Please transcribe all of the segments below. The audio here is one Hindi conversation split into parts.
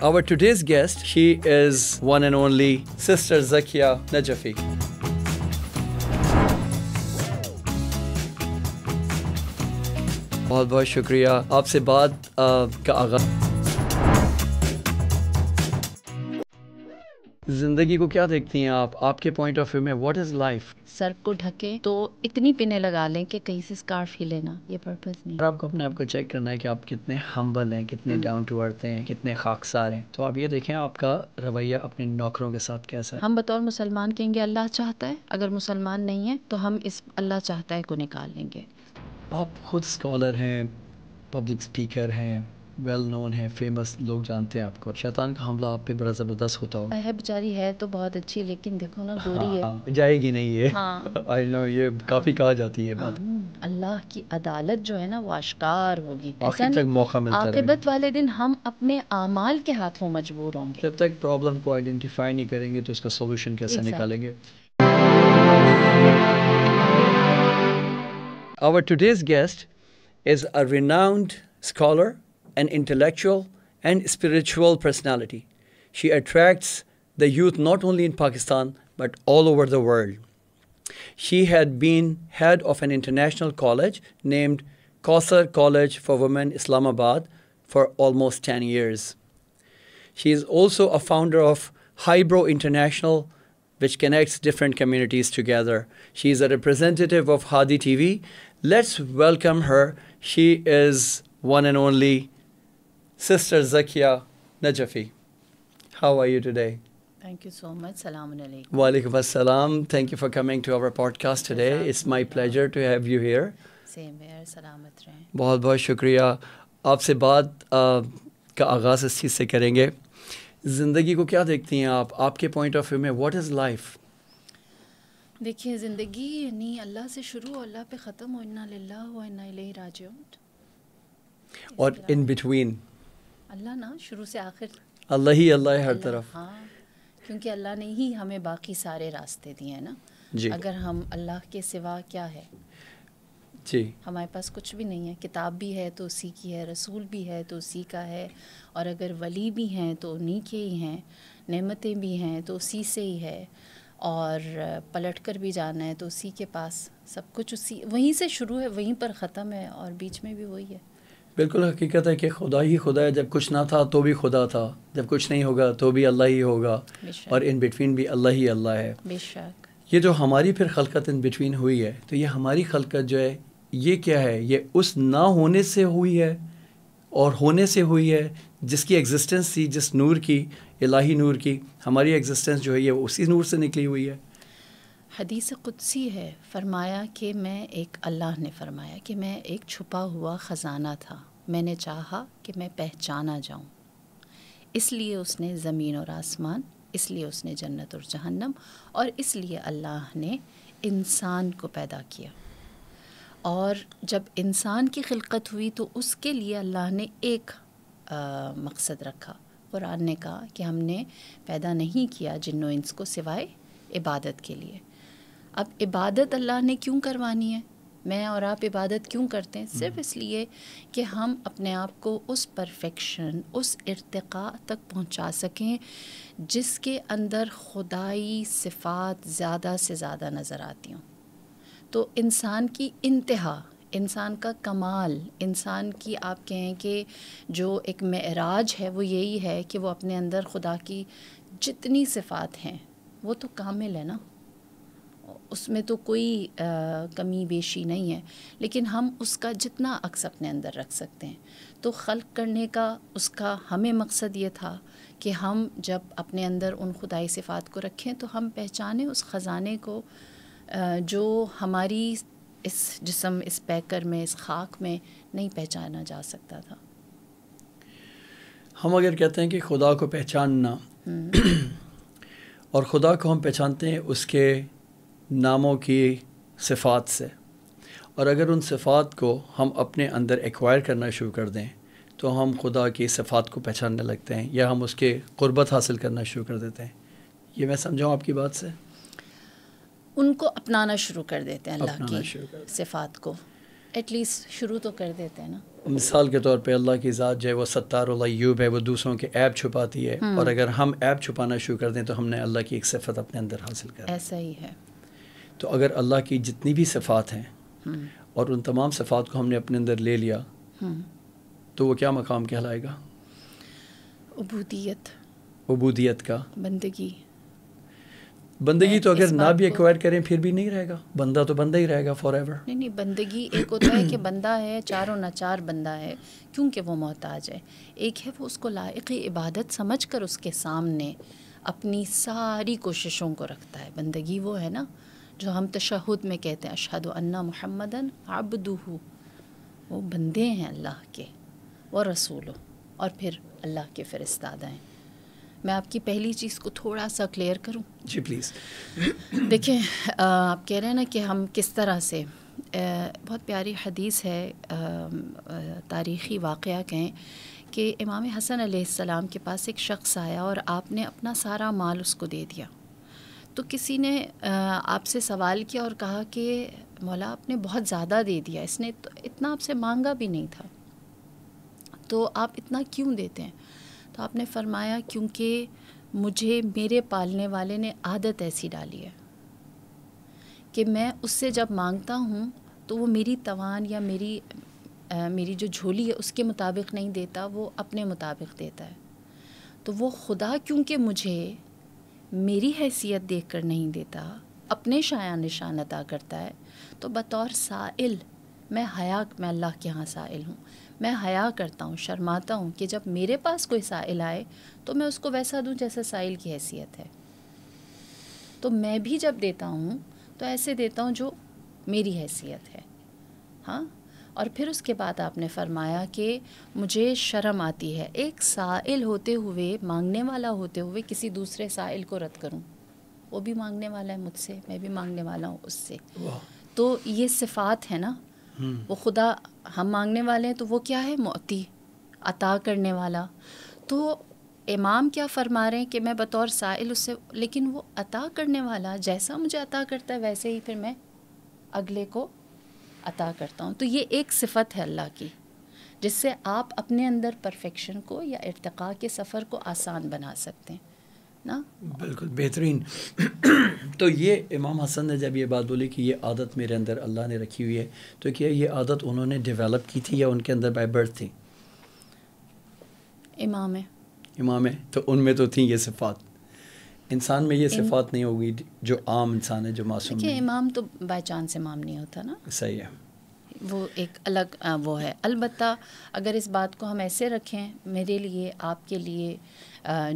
Our today's guest, she is one and only Sister Zakia Najafi. बहुत बहुत शुक्रिया आपसे बात का आगाज ज़िंदगी को क्या देखती हैं आप आपके पॉइंट ऑफ व्यू में व्हाट इज़ लाइफ सर को ढके तो इतनी पिने लगा लें कि कहीं से स्कार्फ ही लेना ये पर्पज़ नहीं आपको अपने आप को चेक करना है कि आप कितने हम्बल हैं कितने डाउन टू अर्थ हैं कितने खाकसार हैं तो आप ये देखें आपका रवैया अपने नौकरों के साथ कैसा है हम बतौर मुसलमान कहेंगे अल्लाह चाहता है अगर मुसलमान नहीं है तो हम इस अल्लाह चाहता है को निकाल लेंगे आप खुद स्कॉलर हैं पब्लिक स्पीकर हैं वेल नोन है फेमस लोग जानते हैं आपको शैतान का हमला आप पे बड़ा ज़बरदस्त होता होगा है बेचारी है तो बहुत अच्छी लेकिन देखो ना गोरी हाँ, है हाँ, जाएगी नहीं ये आई हाँ, नो ये काफ़ी कहा जाती है बात हाँ, अल्लाह की अदालत जो है ना वो आशकार होगी आखिर तक मौका मिलता आखिरत वाले दिन हम अपने अमाल के हाथों मजबूर होंगे जब तक प्रॉब्लम को आइडेंटिफाई नहीं करेंगे तो इसका सोल्यूशन कैसे निकालेंगे Our today's guest is a renowned scholar an intellectual and spiritual personality. She attracts the youth not only in Pakistan but all over the world. She had been head of an international college named Kausar College for Women, Islamabad, for almost 10 years. She is also a founder of Hybro International, which connects different communities together. She is a representative of Hadi TV. Let's welcome her. She is one and only Sister Zakia Najafi, how are you today? Thank you so much. Salaam alaikum. Walaikum assalam. Thank you for coming to our podcast today. It's my pleasure to have you here. Same here. Salamat rahe. बहुत बहुत शुक्रिया आपसे बात का आगाज़ इस चीज़ से करेंगे ज़िंदगी को क्या देखती हैं आप आपके पॉइंट ऑफ व्यू में व्हाट इज़ लाइफ देखिए ज़िंदगी यानी अल्लाह से शुरू अल्लाह पे ख़त्म हो इन्ना लिल्लाह व इन्ना इलैहि राजिऊन और इन बिटवीन अल्लाह ना शुरू से आखिर अल्लाह ही अल्लाह है हर अल्ला, तरफ हाँ क्योंकि अल्लाह ने ही हमें बाकी सारे रास्ते दिए हैं ना जी अगर हम अल्लाह के सिवा क्या है जी हमारे पास कुछ भी नहीं है किताब भी है तो उसी की है रसूल भी है तो उसी का है और अगर वली भी हैं तो उन्हीं के ही हैं नेमतें भी हैं तो उसी से ही है और पलट कर भी जाना है तो उसी के पास सब कुछ उसी वहीं से शुरू है वहीं पर ख़त्म है और बीच में भी वही है बिल्कुल हकीकत है कि खुदा ही खुदा है जब कुछ ना था तो भी खुदा था जब कुछ नहीं होगा तो भी अल्लाह ही होगा और इन बिटवीन भी अल्लाह ही अल्लाह है ये जो हमारी फिर खलकत इन बिटवीन हुई है तो ये हमारी खलकत जो है ये क्या है ये उस ना होने से हुई है और होने से हुई है जिसकी एग्जिस्टेंस थी जिस नूर की इलाही नूर की हमारी एग्जिस्टेंस जो है ये उसी नूर से निकली हुई है हदीस कुदसी है फरमाया कि मैं एक अल्लाह ने फरमाया कि मैं एक छुपा हुआ ख़जाना था मैंने चाहा कि मैं पहचाना जाऊं इसलिए उसने ज़मीन और आसमान इसलिए उसने जन्नत और जहन्नम और इसलिए अल्लाह ने इंसान को पैदा किया और जब इंसान की खिलकत हुई तो उसके लिए अल्लाह ने एक आ, मकसद रखा कुरान ने कहा कि हमने पैदा नहीं किया जिन्नो इंस को सिवाय इबादत के लिए अब इबादत अल्लाह ने क्यों करवानी है मैं और आप इबादत क्यों करते हैं सिर्फ हम्म। इसलिए कि हम अपने आप को उस परफेक्शन उस इरतका तक पहुंचा सकें जिसके अंदर खुदाई सिफात ज़्यादा से ज़्यादा नज़र आती हों तो इंसान की इंतहा इंसान का कमाल इंसान की आप कहें कि जो एक मराज है वो यही है कि वो अपने अंदर खुदा की जितनी सिफात हैं वो तो कामिल है ना उसमें तो कोई आ, कमी बेशी नहीं है लेकिन हम उसका जितना अक्स अपने अंदर रख सकते हैं तो खल्क करने का उसका हमें मकसद ये था कि हम जब अपने अंदर उन खुदाई सिफात को रखें तो हम पहचाने उस ख़जाने को आ, जो हमारी इस जिसम इस पैकर में इस खाक में नहीं पहचाना जा सकता था हम अगर कहते हैं कि खुदा को पहचानना हम्म। और ख़ुदा को हम पहचानते हैं उसके नामों की सिफात से और अगर उन सिफात को हम अपने अंदर एक्वायर करना शुरू कर दें तो हम खुदा की सिफात को पहचानने लगते हैं या हम उसके क़ुरबत हासिल करना शुरू कर देते हैं ये मैं समझाऊँ आपकी बात से उनको अपनाना शुरू कर देते हैं अल्लाह की सिफात को एटलीस्ट शुरू तो कर देते हैं ना मिसाल के तौर पे अल्लाह की ज़ात जो है वो सत्तारूब है वो दूसरों के ऐप छुपाती है हम्म। और अगर हम ऐप छुपाना शुरू कर दें तो हमने अल्लाह की एक सिफत अपने अंदर हासिल कर ऐसा ही है तो अगर अल्लाह की जितनी भी सफ़ात हैं हम्म। और उन तमाम सफ़ात को हमने अपने अंदर ले लिया हम्म। तो वो क्या मकाम कहलाएगा उबूदियत उबूदियत का बंदगी बंदगी तो अगर ना भी एक्वायर करें फिर भी नहीं रहेगा बंदा तो बंदा ही रहेगा फॉर एवर नहीं नहीं बंदगी एक होता है कि बंदा है चारों ना चार बंदा है क्योंकि वो मोहताज है एक है वो उसको लायक इबादत समझकर उसके सामने अपनी सारी कोशिशों को रखता है बंदगी वो है ना जो हम तशहद में कहते हैं अशहद अन्ना महमदन आबदूहू वो बंदे हैं अल्लाह के व हो और फिर अल्लाह के फ़रिस्तादा हैं मैं आपकी पहली चीज़ को थोड़ा सा क्लियर करूं जी प्लीज़ देखिए आप कह रहे हैं ना कि हम किस तरह से बहुत प्यारी हदीस है तारीख़ी वाक़ कहें कि इमाम हसन आसमाम के पास एक शख्स आया और आपने अपना सारा माल उसको दे दिया तो किसी ने आपसे सवाल किया और कहा कि मौला आपने बहुत ज़्यादा दे दिया इसने तो इतना आपसे मांगा भी नहीं था तो आप इतना क्यों देते हैं तो आपने फरमाया क्योंकि मुझे मेरे पालने वाले ने आदत ऐसी डाली है कि मैं उससे जब मांगता हूँ तो वो मेरी तवान या मेरी आ, मेरी जो झोली है उसके मुताबिक नहीं देता वो अपने मुताबिक देता है तो वो खुदा क्योंकि मुझे मेरी हैसियत देख कर नहीं देता अपने शाया निशान अदा करता है तो बतौर साइल मैं हया मैं अल्लाह के यहाँ साइल हूँ मैं हया करता हूँ शर्माता हूँ कि जब मेरे पास कोई साइल आए तो मैं उसको वैसा दूँ जैसा साइल की हैसियत है तो मैं भी जब देता हूँ तो ऐसे देता हूँ जो मेरी हैसियत है हाँ और फिर उसके बाद आपने फरमाया कि मुझे शर्म आती है एक साइल होते हुए मांगने वाला होते हुए किसी दूसरे साइल को रद्द करूं वो भी मांगने वाला है मुझसे मैं भी मांगने वाला हूँ उससे तो ये सिफात है ना हम्म। वो खुदा हम मांगने वाले हैं तो वो क्या है मोती अता करने वाला तो इमाम क्या फरमा रहे हैं कि मैं बतौर साइल उससे लेकिन वो अता करने वाला जैसा मुझे अता करता है वैसे ही फिर मैं अगले को अता करता हूँ तो ये एक सिफत है अल्लाह की जिससे आप अपने अंदर परफेक्शन को या इरतका के सफ़र को आसान बना सकते हैं ना बिल्कुल बेहतरीन तो ये इमाम हसन ने जब ये बात बोली कि ये आदत मेरे अंदर अल्लाह ने रखी हुई है तो क्या ये आदत उन्होंने डेवलप की थी या उनके अंदर बाई बर्थ थी इमाम है इमाम है तो उनमें तो थी ये सिफात इंसान में ये सिफात नहीं होगी जो आम इंसान है जो मासूम देखिए इमाम तो बाई चांस इमाम नहीं होता ना सही है वो एक अलग वो है अलबत् अगर इस बात को हम ऐसे रखें मेरे लिए आपके लिए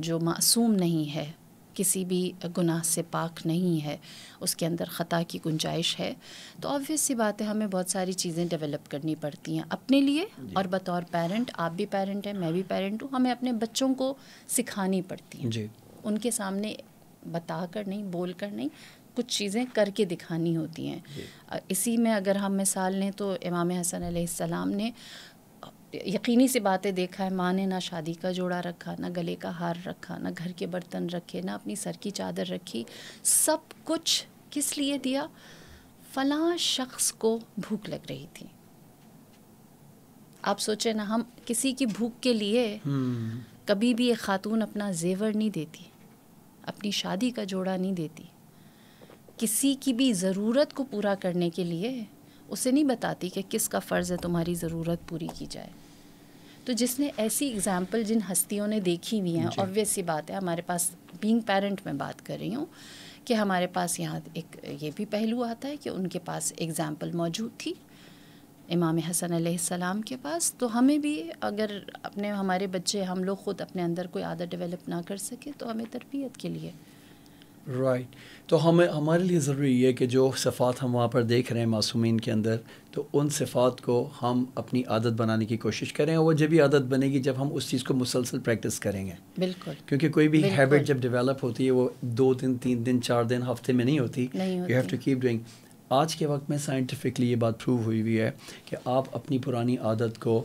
जो मासूम नहीं है किसी भी गुनाह से पाक नहीं है उसके अंदर ख़ता की गुंजाइश है तो ऑब्वियस सी बात है हमें बहुत सारी चीज़ें डेवलप करनी पड़ती हैं अपने लिए और बतौर पेरेंट आप भी पेरेंट हैं मैं भी पेरेंट हूँ हमें अपने बच्चों को सिखानी पड़ती हैं जी उनके सामने बता कर नहीं बोल कर नहीं कुछ चीज़ें करके दिखानी होती हैं इसी में अगर हम मिसाल लें तो इमाम हसन सलाम ने यकीनी सी बातें देखा है माँ ने ना शादी का जोड़ा रखा ना गले का हार रखा ना घर के बर्तन रखे ना अपनी सर की चादर रखी सब कुछ किस लिए दिया फला शख्स को भूख लग रही थी आप सोचें ना हम किसी की भूख के लिए हम्म। कभी भी एक खातून अपना जेवर नहीं देती अपनी शादी का जोड़ा नहीं देती किसी की भी ज़रूरत को पूरा करने के लिए उसे नहीं बताती कि किसका फ़र्ज़ है तुम्हारी ज़रूरत पूरी की जाए तो जिसने ऐसी एग्ज़ाम्पल जिन हस्तियों ने देखी हुई हैं ऑब्वियस सी बात है हमारे पास बींग पेरेंट में बात कर रही हूँ कि हमारे पास यहाँ एक ये भी पहलू आता है कि उनके पास एग्ज़ाम्पल मौजूद थी इमाम हसन सलाम के पास तो हमें भी अगर अपने हमारे बच्चे हम लोग ख़ुद अपने अंदर कोई आदत डेवलप ना कर सके तो हमें तरबियत के लिए राइट right. तो हमें हमारे लिए ज़रूरी है कि जो सफ़ात हम वहाँ पर देख रहे हैं मासूमिन के अंदर तो उन सफ़ात को हम अपनी आदत बनाने की कोशिश करें और वह जब भी आदत बनेगी जब हम उस चीज़ को मुसलसल प्रैक्टिस करेंगे बिल्कुल क्योंकि कोई भी हैबिट जब डेवलप होती है वो दो दिन तीन दिन चार दिन हफ्ते में नहीं होती you have to keep doing आज के वक्त में साइंटिफिकली ये बात प्रूव हुई हुई है कि आप अपनी पुरानी आदत को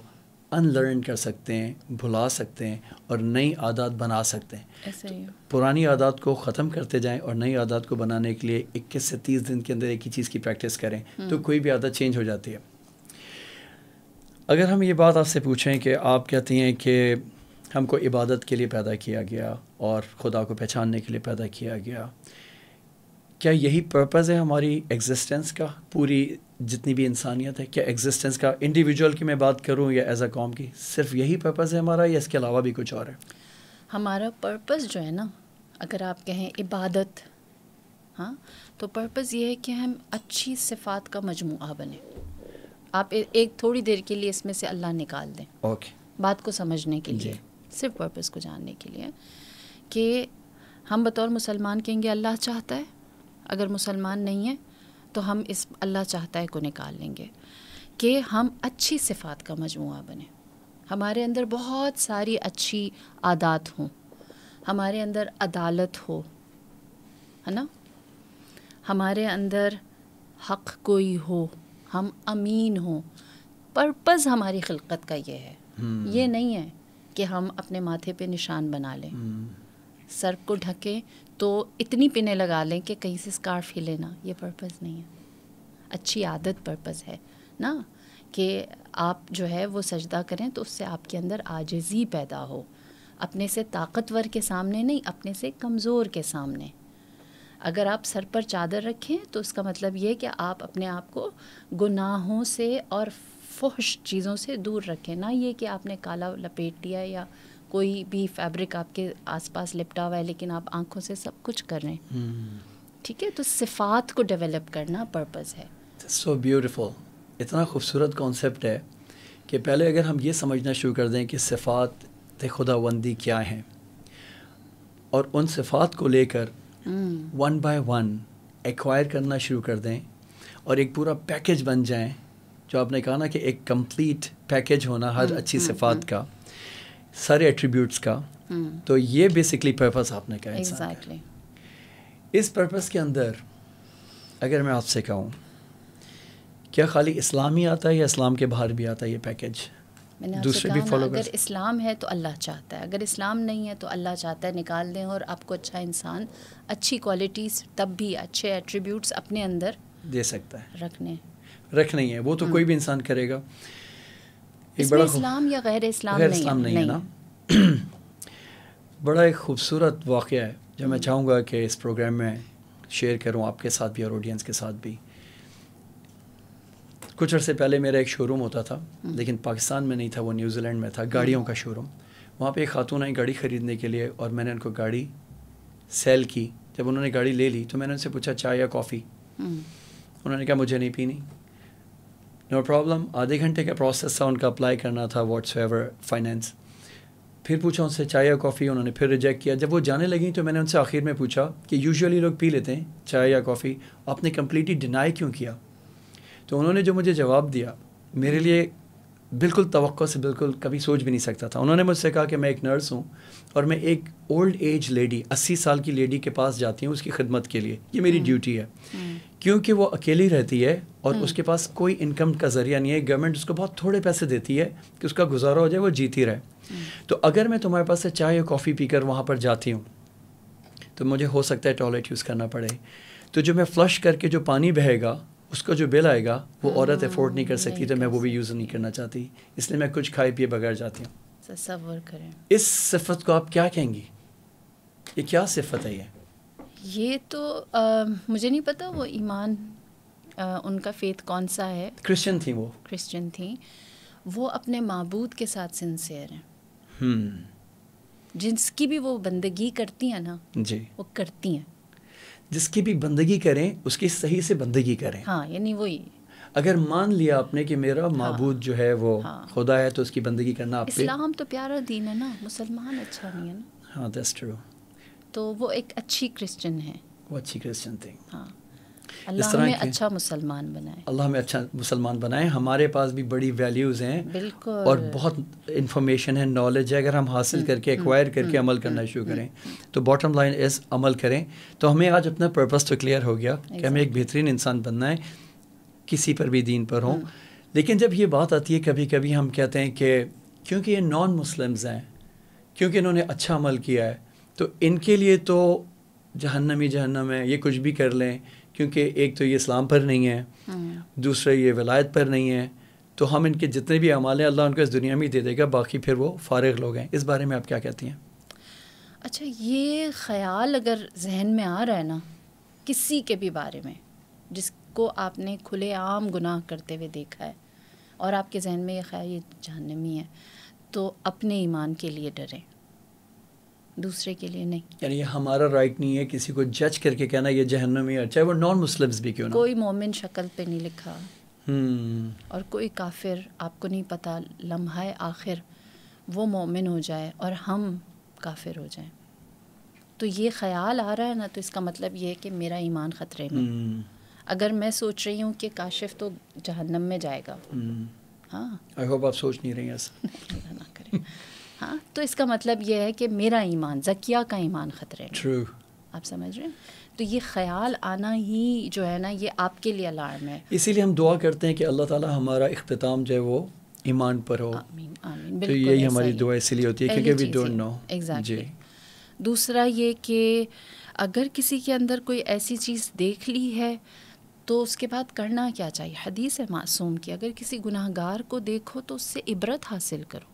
अनलर्न कर सकते हैं भुला सकते हैं और नई आदत बना सकते हैं ऐसे ही तो पुरानी आदत को ख़त्म करते जाएं और नई आदत को बनाने के लिए 21 से 30 दिन के अंदर एक ही चीज़ की प्रैक्टिस करें तो हम्म। कोई भी आदत चेंज हो जाती है अगर हम ये बात आपसे पूछें कि आप कहती हैं कि हमको इबादत के लिए पैदा किया गया और खुदा को पहचानने के लिए पैदा किया गया क्या यही पर्पज़ है हमारी एग्जिस्टेंस का पूरी जितनी भी इंसानियत है क्या एग्जिस्टेंस का इंडिविजुअल की मैं बात करूँ या एज अ कॉम की सिर्फ यही पर्पज़ है हमारा या इसके अलावा भी कुछ और है हमारा पर्पज़ जो है ना अगर आप कहें इबादत हाँ तो पर्पज़ ये है कि हम अच्छी सिफात का मजमू बने आप ए, एक थोड़ी देर के लिए इसमें से अल्लाह निकाल दें ओके बात को समझने के लिए सिर्फ पर्पज़ को जानने के लिए कि हम बतौर मुसलमान कहेंगे अल्लाह चाहता है अगर मुसलमान नहीं है तो हम इस अल्लाह चाहता है को निकाल लेंगे कि हम अच्छी सिफात का मजमू बने हमारे अंदर बहुत सारी अच्छी आदात हों हमारे अंदर अदालत हो है ना हमारे अंदर हक कोई हो हम अमीन हो परपज़ हमारी खिलकत का ये है हम्म। ये नहीं है कि हम अपने माथे पे निशान बना लें हम्म। सर को ढकें तो इतनी पिने लगा लें कि कहीं से स्कार्फ ही लेना ये पर्पज़ नहीं है अच्छी आदत पर्पज़ है ना कि आप जो है वो सजदा करें तो उससे आपके अंदर आजजी पैदा हो अपने से ताकतवर के सामने नहीं अपने से कमज़ोर के सामने अगर आप सर पर चादर रखें तो उसका मतलब ये कि आप अपने आप को गुनाहों से और फहश चीज़ों से दूर रखें ना ये कि आपने काला लपेट दिया या कोई भी फैब्रिक आपके आसपास लिपटा हुआ है लेकिन आप आंखों से सब कुछ कर रहे हैं हम्म। ठीक है तो सिफात को डेवलप करना पर्पज़ है सो ब्यूटिफुल इतना खूबसूरत कॉन्सेप्ट है कि पहले अगर हम ये समझना शुरू कर दें कि सिफात खुदाबंदी क्या हैं और उन सिफात को लेकर वन बाय वन एक्वायर करना शुरू कर दें और एक पूरा पैकेज बन जाए जो आपने कहा ना कि एक कंप्लीट पैकेज होना हर हम्म, अच्छी हम्म, सिफात का सारे एट्रीब्यूट्स का हम्म। तो ये बेसिकली पर्पस आपने कहा एग्जैक्टली इस पर्पस के अंदर अगर मैं आपसे कहूँ क्या खाली इस्लाम ही आता है या इस्लाम के बाहर भी आता है ये पैकेज दूसरे भी फॉलो अगर इस्लाम है तो अल्लाह चाहता है अगर इस्लाम नहीं है तो अल्लाह चाहता है निकाल दें और आपको अच्छा इंसान अच्छी क्वालिटीज़ तब भी अच्छे एट्रीब्यूट्स अपने अंदर दे सकता है रखने रखना ही है वो तो हम्म। कोई भी इंसान करेगा एक बड़ा इस्लाम या गैर इस्लाम गैर इस्लाम नहीं, नहीं है ना बड़ा एक खूबसूरत वाक़ है जो मैं हम्म। चाहूँगा कि इस प्रोग्राम में शेयर करूँ आपके साथ भी और ऑडियंस के साथ भी कुछ अर्से पहले मेरा एक शोरूम होता था हम्म। लेकिन पाकिस्तान में नहीं था वो न्यूजीलैंड में था गाड़ियों हम्म। का शोरूम वहाँ पे एक खातून आई गाड़ी ख़रीदने के लिए और मैंने उनको गाड़ी सेल की जब उन्होंने गाड़ी ले ली तो मैंने उनसे पूछा चाय या कॉफ़ी उन्होंने कहा मुझे नहीं पीनी नो प्रॉब्लम आधे घंटे का प्रोसेस था उनका अप्लाई करना था व्हाट्स एवर फाइनेंस फिर पूछा उनसे चाय या कॉफ़ी उन्होंने फिर रिजेक्ट किया जब वो जाने लगी तो मैंने उनसे आखिर में पूछा कि यूजुअली लोग पी लेते हैं चाय या कॉफ़ी आपने कम्प्लीटली डिनाई क्यों किया तो उन्होंने जो मुझे जवाब दिया मेरे लिए बिल्कुल तो से बिल्कुल कभी सोच भी नहीं सकता था उन्होंने मुझसे कहा कि मैं एक नर्स हूँ और मैं एक ओल्ड एज लेडी अस्सी साल की लेडी के पास जाती हूँ उसकी खिदमत के लिए ये मेरी ड्यूटी हम्म। है हम्म। क्योंकि वो अकेली रहती है और हम्म। उसके पास कोई इनकम का ज़रिया नहीं है गवर्नमेंट उसको बहुत थोड़े पैसे देती है कि उसका गुजारा हो जाए वो जीती रहे हम्म। तो अगर मैं तुम्हारे पास से चाय या कॉफ़ी पीकर वहाँ पर जाती हूँ तो मुझे हो सकता है टॉयलेट यूज़ करना पड़े तो जो मैं फ्लश करके जो पानी बहेगा उसका जो बिल आएगा वो औरत अफोर्ड हाँ, नहीं कर सकती तो मैं वो भी यूज़ नहीं करना चाहती इसलिए मैं कुछ खाए पिए बगैर जाती हूँ अच्छा, इस सिफत को आप क्या कहेंगी ये क्या सिफत है ये ये तो आ, मुझे नहीं पता वो ईमान उनका फेथ कौन सा है क्रिश्चियन थी वो क्रिश्चियन थी वो अपने मबूद के साथ सिंसियर हैं hmm. जिसकी भी वो बंदगी करती हैं ना जी वो करती हैं जिसकी भी बंदगी करें उसकी सही से बंदगी करें हाँ यानी वही अगर मान लिया आपने कि मेरा हाँ, महबूद जो है वो हाँ, खुदा है तो उसकी बंदगी करना आप इस्लाम तो प्यारा दीन है ना मुसलमान अच्छा नहीं है ना हाँ दैट्स ट्रू तो वो एक अच्छी क्रिश्चियन है वो अच्छी क्रिश्चियन थी हाँ इस तरह अच्छा मुसलमान बनाए अल्लाह हमें अच्छा मुसलमान बनाए हमारे पास भी बड़ी वैल्यूज़ हैं और बहुत इन्फॉर्मेशन है नॉलेज है अगर हम हासिल हम्म, करके एक्वायर हम्म, करके हम्म, अमल करना शुरू करें तो बॉटम लाइन इस अमल करें तो हमें आज अपना पर्पस तो क्लियर हो गया कि हमें एक बेहतरीन इंसान बनना है किसी पर भी दीन पर हों लेकिन जब ये बात आती है कभी कभी हम कहते हैं कि क्योंकि ये नॉन मुस्लिम्स हैं क्योंकि इन्होंने अच्छा अमल किया है तो इनके लिए तो जहन्नम ही जहन्नम है ये कुछ भी कर लें क्योंकि एक तो ये इस्लाम पर नहीं है हम्म। दूसरा ये वलायत पर नहीं है तो हम इनके जितने भी अमाल हैं अल्लाह उनको इस दुनिया में दे देगा बाकी फिर वो फारग लोग हैं इस बारे में आप क्या कहती हैं अच्छा ये ख्याल अगर जहन में आ रहा है ना किसी के भी बारे में जिसको आपने खुलेआम गुनाह करते हुए देखा है और आपके जहन में ये ख्याल ये जहनमी है तो अपने ईमान के लिए डरें दूसरे के लिए नहीं यानी ये हमारा राइट नहीं है किसी को जज करके कहना ये जहन्नम ही अच्छा है वो नॉन मुस्लिम्स भी क्यों ना कोई मोमिन शक्ल पे नहीं लिखा हम्म। और कोई काफिर आपको नहीं पता लम्हा आखिर वो मोमिन हो जाए और हम काफिर हो जाए तो ये ख्याल आ रहा है ना तो इसका मतलब ये है कि मेरा ईमान ख़तरे में हम्म। अगर मैं सोच रही हूँ कि काशिफ तो जहन्नम में जाएगा हम्म। हाँ आई होप आप सोच नहीं रही ऐसा ना करें हाँ तो इसका मतलब यह है कि मेरा ईमान जकिया का ईमान ख़तरे True. आप समझ रहे हैं तो ये ख्याल आना ही जो है ना ये आपके लिए अलार्म है इसीलिए हम दुआ करते हैं कि अल्लाह ताला हमारा अख्ताम जो है वो ईमान पर हो आमीन आमीन तो यही हमारी दुआ इसीलिए होती है क्योंकि वी डोंट नो एग्जैक्टली दूसरा ये कि अगर किसी के अंदर कोई ऐसी चीज़ देख ली है तो उसके बाद करना क्या चाहिए हदीस है मासूम की अगर किसी गुनाहगार को देखो तो उससे इबरत हासिल करो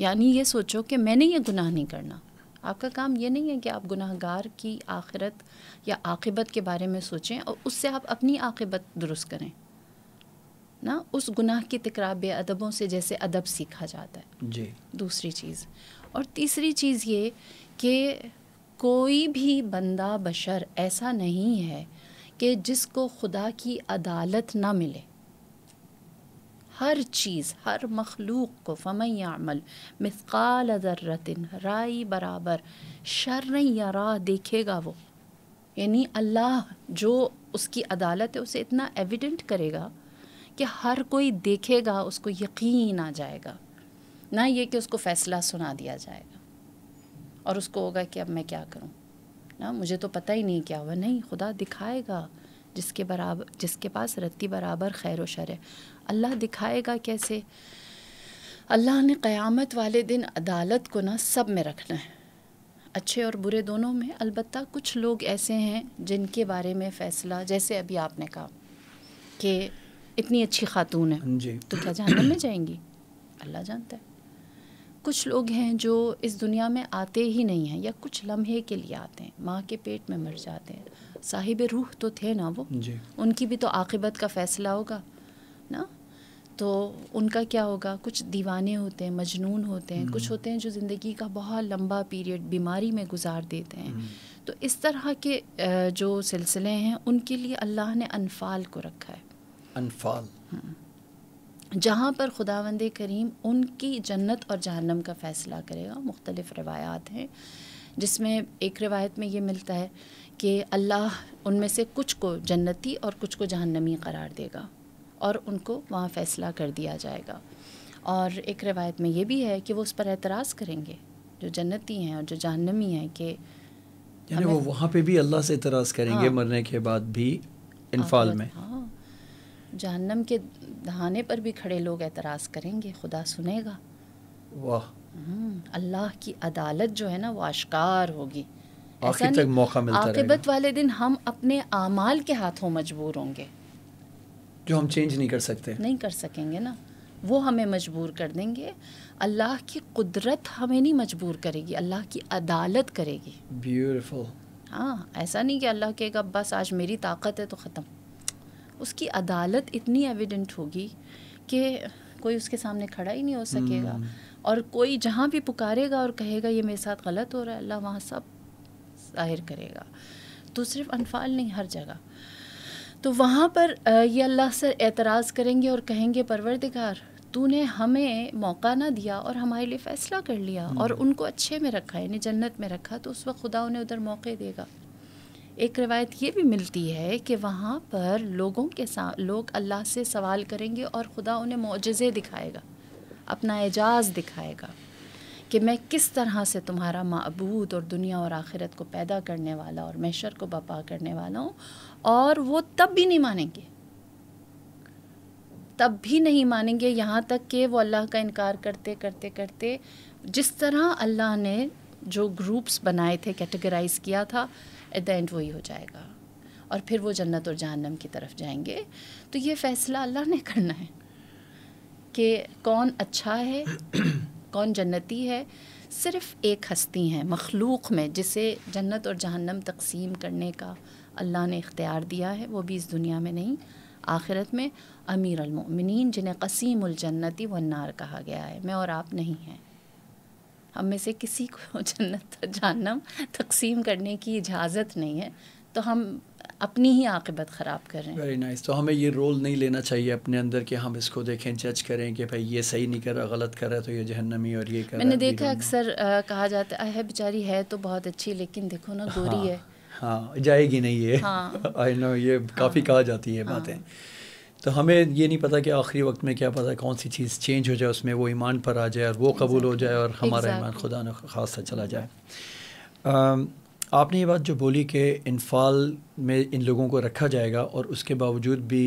यानी ये सोचो कि मैंने ये गुनाह नहीं करना आपका काम ये नहीं है कि आप गुनाहगार की आखिरत या आखिबत के बारे में सोचें और उससे आप अपनी आखिबत दुरुस्त करें ना उस गुनाह की तकरार बेअदबों से जैसे अदब सीखा जाता है जी दूसरी चीज़ और तीसरी चीज़ ये कि कोई भी बंदा बशर ऐसा नहीं है कि जिसको खुदा की अदालत ना मिले हर चीज़ हर मखलूक को फमई अमल मिसकाल ज़र्रतिन राय बराबर शर या राह देखेगा वो यानी अल्लाह जो उसकी अदालत है उसे इतना एविडेंट करेगा कि हर कोई देखेगा उसको यकीन आ जाएगा ना ये कि उसको फ़ैसला सुना दिया जाएगा और उसको होगा कि अब मैं क्या करूँ ना मुझे तो पता ही नहीं क्या हुआ नहीं खुदा दिखाएगा जिसके बराबर जिसके पास रत्ती बराबर खैर व शर है अल्लाह दिखाएगा कैसे अल्लाह ने क़यामत वाले दिन अदालत को ना सब में रखना है अच्छे और बुरे दोनों में अलबत् कुछ लोग ऐसे हैं जिनके बारे में फ़ैसला जैसे अभी आपने कहा कि इतनी अच्छी खातून है जी। तो क्या जानने में जाएंगी अल्लाह जानता है कुछ लोग हैं जो इस दुनिया में आते ही नहीं हैं या कुछ लम्हे के लिए आते हैं माँ के पेट में मर जाते हैं साहिब रूह तो थे ना वो उनकी भी तो आकबत का फ़ैसला होगा ना तो उनका क्या होगा कुछ दीवाने होते हैं मजनून होते हैं कुछ हम्म। होते हैं जो ज़िंदगी का बहुत लंबा पीरियड बीमारी में गुजार देते हैं हम्म। तो इस तरह के जो सिलसिले हैं उनके लिए अल्लाह ने अनफाल को रखा है अनफाल हम्म। जहाँ पर खुदावंद करीम उनकी जन्नत और जहन्नम का फ़ैसला करेगा मुख्तलिफ़ रवायात हैं जिसमें एक रिवायत में ये मिलता है कि अल्लाह उनमें से कुछ को जन्नती और कुछ को जहन्नमी करार देगा और उनको वहाँ फ़ैसला कर दिया जाएगा और एक रिवायत में ये भी है कि वो उस पर एतराज़ करेंगे जो जन्नती हैं और जो जहनमी हैं कि यानी वो वहाँ पे भी अल्लाह से एतराज़ करेंगे हाँ, मरने के बाद भी इनफाल में हाँ जहनम के दहाने पर भी खड़े लोग एतराज़ करेंगे खुदा सुनेगा वाह हम्म, अल्लाह की अदालत जो है ना वो आश्कार होगी आखिर तक मौका मिलता आखिबत वाले दिन हम अपने आमाल के हाथों मजबूर होंगे जो हम चेंज नहीं कर सकते नहीं कर सकेंगे ना वो हमें मजबूर कर देंगे अल्लाह की कुदरत हमें नहीं मजबूर करेगी अल्लाह की अदालत करेगी ब्यूटिफुल हाँ ऐसा नहीं कि अल्लाह कहेगा बस आज मेरी ताकत है तो ख़त्म उसकी अदालत इतनी एविडेंट होगी कि कोई उसके सामने खड़ा ही नहीं हो सकेगा hmm. और कोई जहाँ भी पुकारेगा और कहेगा ये मेरे साथ गलत हो रहा है अल्लाह वहाँ सब जाहिर करेगा तो सिर्फ अनफाल नहीं हर जगह तो वहाँ पर ये अल्लाह से एतराज़ करेंगे और कहेंगे परवरदिगार तूने हमें मौका ना दिया और हमारे लिए फ़ैसला कर लिया हम्म। और उनको अच्छे में रखा यानी जन्नत में रखा तो उस वक्त खुदा उन्हें उधर मौके देगा एक रिवायत ये भी मिलती है कि वहाँ पर लोगों के साथ लोग अल्लाह से सवाल करेंगे और खुदा उन्हें मुजज़े दिखाएगा अपना एजाज़ दिखाएगा कि मैं किस तरह से तुम्हारा मबूद और दुनिया और आखिरत को पैदा करने वाला और मैशर को बपा करने वाला हूँ और वो तब भी नहीं मानेंगे तब भी नहीं मानेंगे यहाँ तक कि वो अल्लाह का इनकार करते करते करते जिस तरह अल्लाह ने जो ग्रुप्स बनाए थे कैटेगराइज किया था एट द एंड वही हो जाएगा और फिर वो जन्नत और जहनम की तरफ जाएंगे तो ये फ़ैसला अल्लाह ने करना है कि कौन अच्छा है कौन जन्नती है सिर्फ़ एक हस्ती हैं मखलूक में जिसे जन्नत और जहन्नम तकसीम करने का अल्लाह ने इख्तियार दिया है वो भी इस दुनिया में नहीं आखिरत में अमीर अलमिन जिन्हें कसीम जन्नती वन्नार कहा गया है मैं और आप नहीं हैं हम में से किसी को जन्नत जहन्नम तकसीम करने की इजाज़त नहीं है तो हम अपनी ही आकबत ख़राब कर रहे हैं वेरी नाइस nice. तो हमें ये रोल नहीं लेना चाहिए अपने अंदर कि हम इसको देखें जज करें कि भाई ये सही नहीं कर रहा गलत कर रहा है तो ये जहनमी और ये कर मैंने देखा अक्सर कहा जाता है बेचारी है तो बहुत अच्छी लेकिन देखो ना गोरी हाँ, है हाँ जाएगी नहीं ये आई हाँ। नो ये काफ़ी हाँ। कहा जाती है बातें हाँ। तो हमें ये नहीं पता कि आखिरी वक्त में क्या पता कौन सी चीज़ चेंज हो जाए उसमें वो ईमान पर आ जाए और वो exactly. कबूल हो जाए और हमारा exactly. ईमान खुदा न खास चला जाए um, आपने ये बात जो बोली कि इनफाल में इन लोगों को रखा जाएगा और उसके बावजूद भी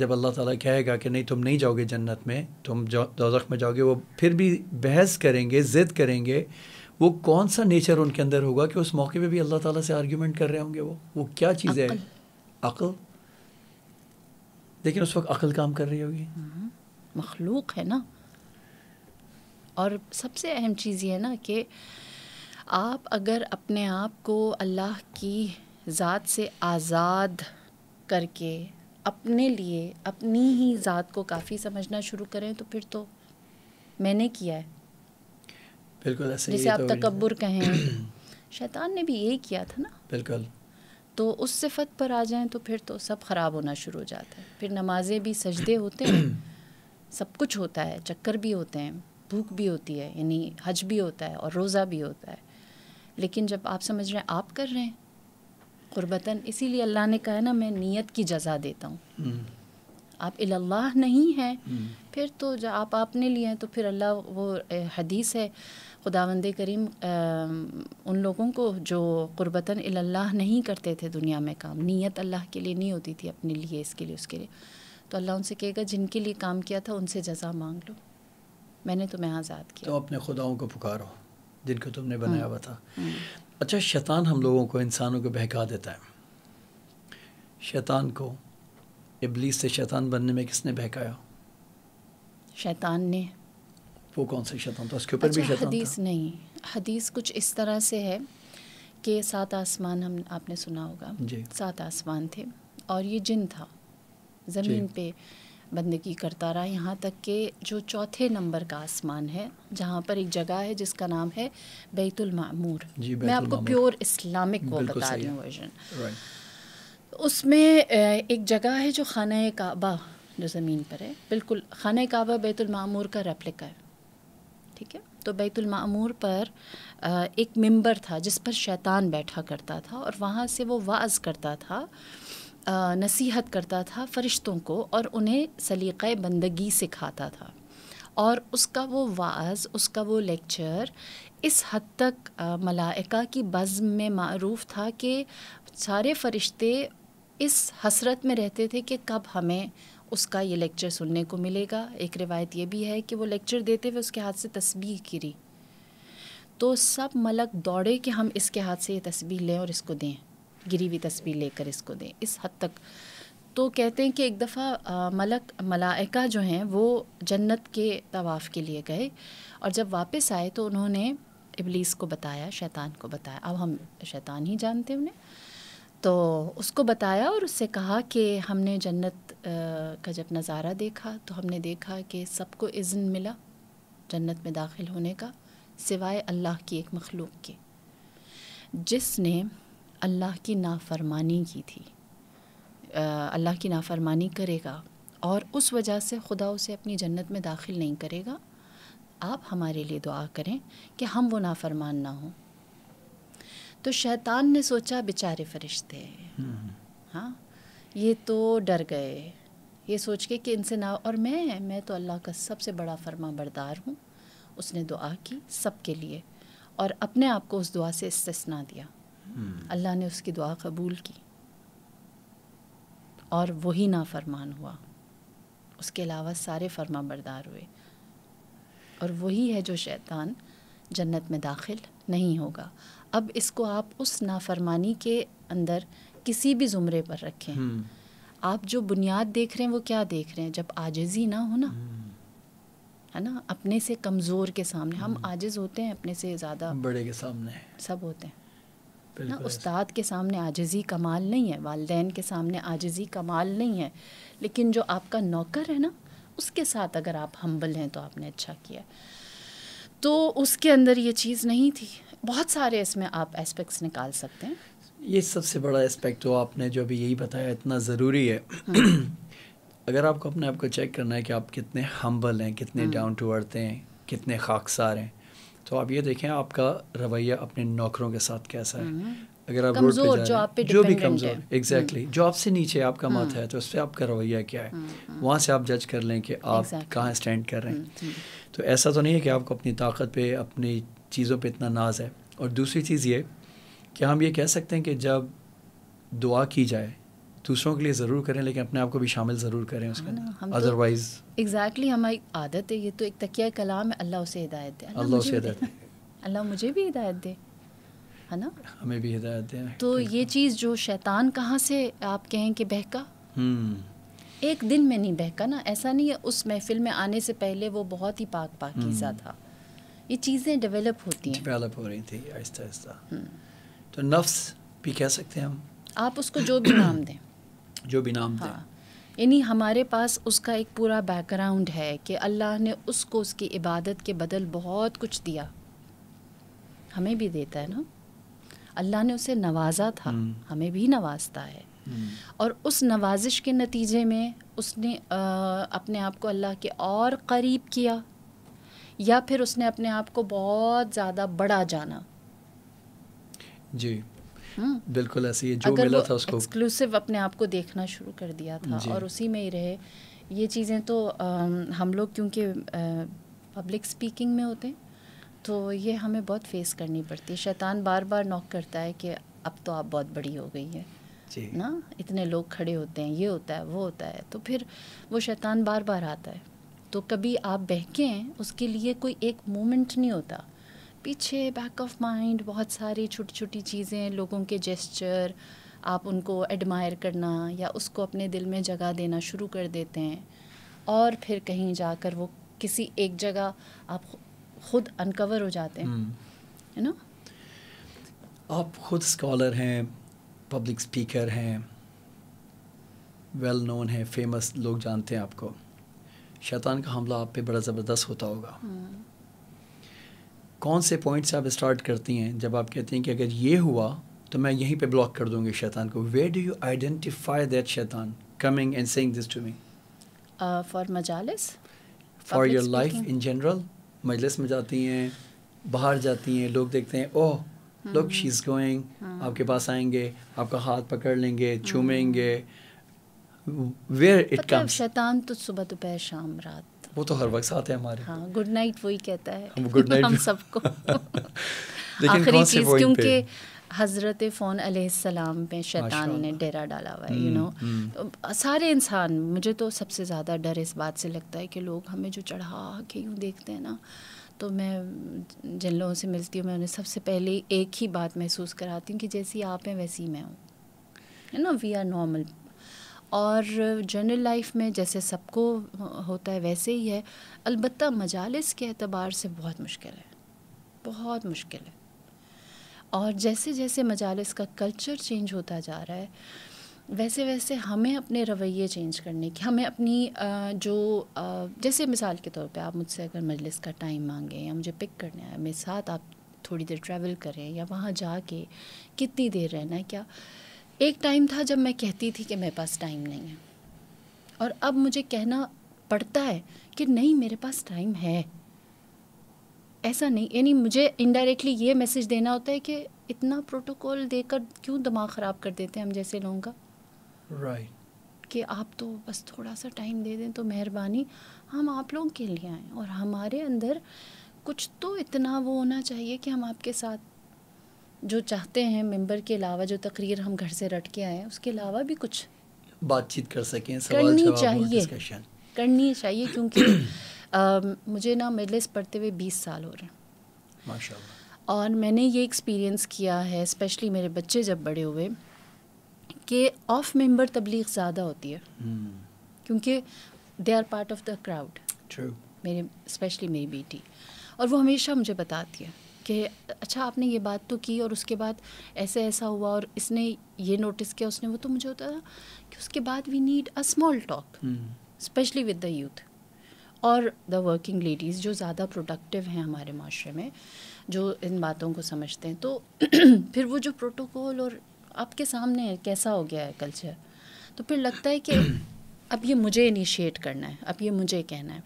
जब अल्लाह ताला कहेगा कि नहीं तुम नहीं जाओगे जन्नत में तुम दोजख में जाओगे वो फिर भी बहस करेंगे ज़िद करेंगे वो कौन सा नेचर उनके अंदर होगा कि उस मौके पे भी अल्लाह ताला से आर्गुमेंट कर रहे होंगे वो वो क्या चीज़ है अकल लेकिन उस वक्त अकल काम कर रही होगी हम्म, मखलूक है ना और सबसे अहम चीज़ ये है ना कि आप अगर अपने आप को अल्लाह की ज़ात से आज़ाद करके अपने लिए अपनी ही ज़ात को काफ़ी समझना शुरू करें तो फिर तो मैंने किया है बिल्कुल ऐसे जिसे आप तो तकबर कहें शैतान ने भी यही किया था ना बिल्कुल तो उस सिफत पर आ जाएं तो फिर तो सब ख़राब होना शुरू हो जाता है फिर नमाजें भी सजदे होते हैं सब कुछ होता है चक्कर भी होते हैं भूख भी होती है यानी हज भी होता है और रोज़ा भी होता है लेकिन जब आप समझ रहे हैं आप कर रहे हैं गुरबतन इसीलिए अल्लाह ने कहा ना मैं नीयत की जजा देता हूँ हम्म। आप इल्लाह नहीं हैं हम्म। फिर तो जब आप आपने लिए हैं तो फिर अल्लाह वो हदीस है खुदावंद करीम आ, उन लोगों को जो गुरबतन इल्लाह नहीं करते थे दुनिया में काम नीयत अल्लाह के लिए नहीं होती थी अपने लिए इसके लिए उसके लिए तो अल्लाह उनसे कहेगा जिनके लिए काम किया था उनसे जजा मांग लो मैंने तुम्हें आज़ाद किया तो अपने खुदाओं को पुकारो जिनको तुमने हम्म, बनाया हुआ था हम्म। अच्छा शैतान हम लोगों को इंसानों को बहका देता है शैतान को इबलीस से शैतान बनने में किसने बहकाया शैतान ने वो कौन सा शैतान था उसके ऊपर अच्छा, भी शैतान हदीस था। नहीं हदीस कुछ इस तरह से है कि सात आसमान हम आपने सुना होगा सात आसमान थे और ये जिन था ज़मीन पे बंदगी करता रहा यहाँ तक के जो चौथे नंबर का आसमान है जहाँ पर एक जगह है जिसका नाम है बैतुल मामूर मैं आपको प्योर इस्लामिक वो बता रही हूँ वर्जन उसमें एक जगह है जो खाना काबा जो ज़मीन पर है बिल्कुल खाना काबा बैतुल मामूर का रेप्लिका है ठीक है तो बैतुल मामूर पर एक मेंबर था जिस पर शैतान बैठा करता था और वहाँ से वो वाज करता था नसीहत करता था फ़रिश्तों को और उन्हें सलीक़ बंदगी सिखाता था और उसका वो वाज उसका वो लेक्चर इस हद तक मलाइका की बज़म में मरूफ था कि सारे फ़रिश्ते इस हसरत में रहते थे कि कब हमें उसका ये लेक्चर सुनने को मिलेगा एक रिवायत ये भी है कि वो लेक्चर देते हुए उसके हाथ से तस्बीह गिरी तो सब मलक दौड़े कि हम इसके हाथ से ये तस्बीह लें और इसको दें गिरी हुई तस्वीर लेकर इसको दें इस हद तक तो कहते हैं कि एक दफ़ा मलक मलाइका जो हैं वो जन्नत के तवाफ़ के लिए गए और जब वापस आए तो उन्होंने इबलीस को बताया शैतान को बताया अब हम शैतान ही जानते हैं उन्हें तो उसको बताया और उससे कहा कि हमने जन्नत का जब नज़ारा देखा तो हमने देखा कि सबको इज़्न मिला जन्नत में दाखिल होने का सिवाय अल्लाह की एक मखलूक के जिसने अल्लाह की नाफरमानी की थी अल्लाह की नाफरमानी करेगा और उस वजह से खुदा उसे अपनी जन्नत में दाखिल नहीं करेगा आप हमारे लिए दुआ करें कि हम वो नाफरमान ना हों तो शैतान ने सोचा बेचारे फरिश्ते हम्म। हाँ ये तो डर गए ये सोच के कि इनसे ना और मैं मैं तो अल्लाह का सबसे बड़ा फरमा बरदार हूँ उसने दुआ की सबके लिए और अपने आप को उस दुआ से इस्तना दिया अल्लाह ने उसकी दुआ कबूल की और वही नाफरमान हुआ उसके अलावा सारे फर्मा बरदार हुए और वही है जो शैतान जन्नत में दाखिल नहीं होगा अब इसको आप उस नाफरमानी के अंदर किसी भी ज़ुमरे पर रखें हम्म। आप जो बुनियाद देख रहे हैं वो क्या देख रहे हैं जब आजजी ना हो ना हम्म। है ना अपने से कमज़ोर के सामने हम हम्म। आजिज़ होते हैं अपने से ज़्यादा बड़े के सामने सब होते हैं ना उस्ताद के सामने आजजी कमाल नहीं है वाले के सामने आजजी कमाल नहीं है लेकिन जो आपका नौकर है ना उसके साथ अगर आप हम्बल हैं तो आपने अच्छा किया तो उसके अंदर ये चीज़ नहीं थी बहुत सारे इसमें आप एस्पेक्ट्स निकाल सकते हैं ये सबसे बड़ा एस्पेक्ट तो आपने जो अभी यही बताया इतना ज़रूरी है हाँ। अगर आपको अपने आप को चेक करना है कि आप कितने हम्बल हैं कितने डाउन टू अर्थ हैं कितने खाकसार हैं तो आप ये देखें आपका रवैया अपने नौकरों के साथ कैसा है हम्म। अगर आप रोड पे जा रहे हैं जो भी कमज़ोर एग्जैक्टली हम्म। जो आपसे नीचे आपका मत हम्म। है तो उस पर आपका रवैया क्या है वहाँ से आप जज कर लें कि आप कहाँ स्टैंड कर रहे हैं तो ऐसा तो नहीं है कि आपको अपनी ताकत पे अपनी चीज़ों पे इतना नाज है और दूसरी चीज़ ये कि हम ये कह सकते हैं कि जब दुआ की जाए दूसरों के लिए ज़रूर करें लेकिन अपने आप को भी शामिल ज़रूर करें उसके हाँ, अंदर अदरवाइज एग्जैक्टली तो हमारी आदत है ये तो एक तकिया कलाम है अल्लाह उसे हिदायत दे अल्लाह उसे हिदायत दे अल्लाह मुझे भी हिदायत दे है ना हमें भी हिदायत दे तो ये चीज़ जो शैतान कहाँ से आप कहें कि बहका हम्म। एक दिन में नहीं बहका ना ऐसा नहीं है उस महफिल में आने से पहले वो बहुत ही पाक पाकिजा हम्म। था ये चीज़ें डेवलप होती हैं डेवलप हो रही थी आहिस्ता आहिस्ता हम्म। तो नफ्स भी कह सकते हैं हम आप उसको जो भी नाम दें जो भी नाम हाँ। यानी हमारे पास उसका एक पूरा बैकग्राउंड है कि अल्लाह ने उसको उसकी इबादत के बदल बहुत कुछ दिया हमें भी देता है ना अल्लाह ने उसे नवाजा था हम्म। हमें भी नवाजता है हम्म। और उस नवाजिश के नतीजे में उसने आ, अपने आप को अल्लाह के और करीब किया या फिर उसने अपने आप को बहुत ज़्यादा बड़ा जाना जी बिल्कुल ऐसे ही जो मिला था उसको एक्सक्लूसिव अपने आप को देखना शुरू कर दिया था और उसी में ही रहे ये चीज़ें तो आ, हम लोग क्योंकि पब्लिक स्पीकिंग में होते हैं तो ये हमें बहुत फेस करनी पड़ती है शैतान बार बार नॉक करता है कि अब तो आप बहुत बड़ी हो गई है ना इतने लोग खड़े होते हैं ये होता है वो होता है तो फिर वो शैतान बार बार आता है तो कभी आप बहकें उसके लिए कोई एक मोमेंट नहीं होता पीछे बैक ऑफ माइंड बहुत सारी छोटी छोटी चीज़ें लोगों के जेस्चर आप उनको एडमायर करना या उसको अपने दिल में जगह देना शुरू कर देते हैं और फिर कहीं जाकर वो किसी एक जगह आप खुद अनकवर हो जाते हैं हम्म। है ना आप खुद स्कॉलर हैं पब्लिक स्पीकर हैं वेल नोन हैं फेमस लोग जानते हैं आपको शैतान का हमला आप पे बड़ा ज़बरदस्त होता होगा hmm. कौन से पॉइंट्स आप स्टार्ट करती हैं जब आप कहती हैं कि अगर ये हुआ तो मैं यहीं पे ब्लॉक कर दूंगी शैतान को way do you identify that शैतान coming and saying this to me for मजालिस for your life in general मजलिस में जाती हैं बाहर जाती हैं लोग देखते हैं oh look she is going आपके पास आएंगे आपका हाथ पकड़ लेंगे हम्म। चूमेंगे वेयर इट कम्स शैतान तो सुबह दोपहर शाम रात वो तो हर वक्त साथ है हमारे गुड हाँ, नाइट वही कहता है गुड नाइट हम सबको आखिरी चीज़ क्योंकि हज़रत फ़ोन सलाम पे शैतान ने डेरा डाला हुआ है यू हम्म, नो हम्म। सारे इंसान मुझे तो सबसे ज़्यादा डर इस बात से लगता है कि लोग हमें जो चढ़ा के यूँ देखते हैं ना तो मैं जिन लोगों से मिलती हूँ मैं उन्हें सबसे पहले एक ही बात महसूस कराती हूँ कि जैसी आप हैं वैसी मैं हूँ you know we are normal और जनरल लाइफ में जैसे सबको होता है वैसे ही है अलबत् मजालस के अतबार से बहुत मुश्किल है बहुत मुश्किल है और जैसे जैसे मजालस का कल्चर चेंज होता जा रहा है वैसे वैसे हमें अपने रवैये चेंज करने के हमें अपनी जो जैसे मिसाल के तौर पे आप मुझसे अगर मजलिस का टाइम मांगें या मुझे पिक करना है मेरे साथ आप थोड़ी देर ट्रैवल करें या वहाँ जाके कितनी देर रहना है क्या एक टाइम था जब मैं कहती थी कि मेरे पास टाइम नहीं है और अब मुझे कहना पड़ता है कि नहीं मेरे पास टाइम है ऐसा नहीं यानी मुझे इनडायरेक्टली ये मैसेज देना होता है कि इतना प्रोटोकॉल देकर क्यों दिमाग ख़राब कर देते हैं हम जैसे लोगों का राइट right. कि आप तो बस थोड़ा सा टाइम दे दें तो मेहरबानी हम आप लोगों के लिए आएँ और हमारे अंदर कुछ तो इतना वो होना चाहिए कि हम आपके साथ जो चाहते हैं मेंबर के अलावा जो तकरीर हम घर से रट के आए उसके अलावा भी कुछ बातचीत कर सकें करनी चाहिए करनी चाहिए क्योंकि मुझे ना मजलिस पढ़ते हुए बीस साल हो रहे हैं और मैंने ये एक्सपीरियंस किया है स्पेशली मेरे बच्चे जब बड़े हुए कि ऑफ मेंबर तबलीग ज़्यादा होती है हम्म। क्योंकि they are part of the crowd मेरे स्पेशली मेरी बेटी और वो हमेशा मुझे बताती है कि अच्छा आपने ये बात तो की और उसके बाद ऐसे ऐसा हुआ और इसने ये नोटिस किया उसने वो तो मुझे होता था कि उसके बाद we need a small talk specially with the youth और द वर्किंग लेडीज़ जो ज़्यादा प्रोडक्टिव हैं हमारे माशरे में जो इन बातों को समझते हैं तो फिर वो जो प्रोटोकॉल और आपके सामने है कैसा हो गया है कल्चर तो फिर लगता है कि अब ये मुझे इनिशिएट करना है अब ये मुझे कहना है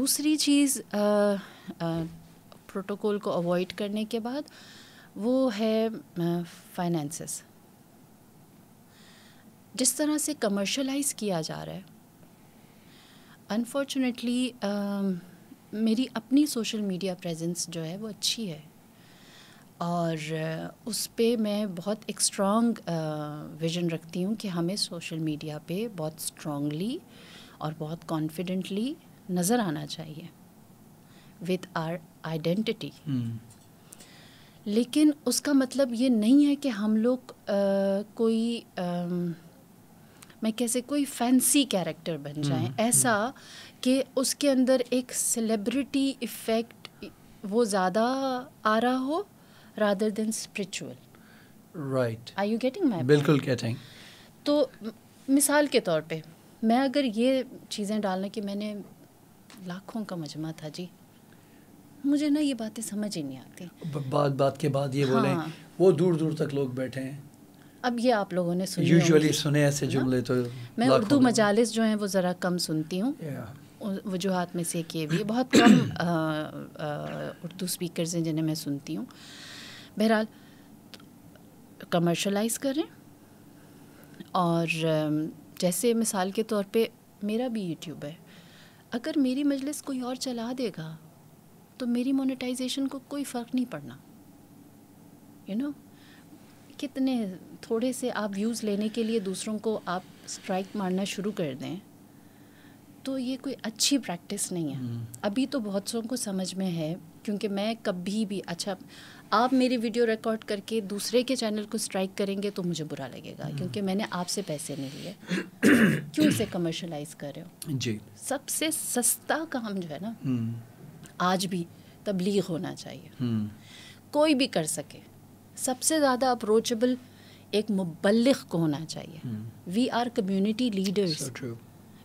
दूसरी चीज़ प्रोटोकॉल को अवॉइड करने के बाद वो है फाइनेंसेस जिस तरह से कमर्शलाइज किया जा रहा है अनफॉर्चुनेटली मेरी अपनी सोशल मीडिया प्रेजेंस जो है वो अच्छी है और उस पर मैं बहुत एक स्ट्रॉन्ग विजन रखती हूँ कि हमें सोशल मीडिया पे बहुत स्ट्रॉन्गली और बहुत कॉन्फिडेंटली नज़र आना चाहिए विद आर आइडेंटिटी लेकिन उसका मतलब ये नहीं है कि हम लोग कोई आ, मैं कैसे कोई फैंसी कैरेक्टर बन hmm. जाएं hmm. ऐसा कि उसके अंदर एक सेलिब्रिटी इफ़ेक्ट वो ज़्यादा आ रहा हो rather than spiritual right I you getting my बिल्कुल गेटिंग तो मिसाल के तौर पे मैं अगर ये चीज़ें डालना कि मैंने लाखों का मजमा था जी मुझे ना ये बातें समझ ही नहीं आती बात बात के बाद ये हाँ। बोले वो दूर दूर तक लोग बैठे हैं अब ये आप लोगों ने सुने यूजुअली सुने ऐसे जुमले तो मैं उर्दू मजालिस जो हैं वो ज़रा कम सुनती हूँ वजूहत में से किए भी बहुत कम उर्दू स्पीकर्स हैं जिन्हें मैं सुनती हूँ बहरहाल कमर्शलाइज करें और जैसे मिसाल के तौर पे मेरा भी यूट्यूब है अगर मेरी मजलिस कोई और चला देगा तो मेरी मोनेटाइजेशन को कोई फ़र्क नहीं पड़ना यू you नो know? कितने थोड़े से आप व्यूज़ लेने के लिए दूसरों को आप स्ट्राइक मारना शुरू कर दें तो ये कोई अच्छी प्रैक्टिस नहीं है हम्म। अभी तो बहुत सौ को समझ में है क्योंकि मैं कभी भी अच्छा आप मेरी वीडियो रिकॉर्ड करके दूसरे के चैनल को स्ट्राइक करेंगे तो मुझे बुरा लगेगा हम्म। क्योंकि मैंने आपसे पैसे नहीं लिए क्यों इसे कमर्शलाइज कर रहे हो जी सबसे सस्ता काम जो है ना हम्म। आज भी तबलीग होना चाहिए हम्म। कोई भी कर सके सबसे ज़्यादा अप्रोचेबल एक मुबलिक को होना चाहिए we are community leaders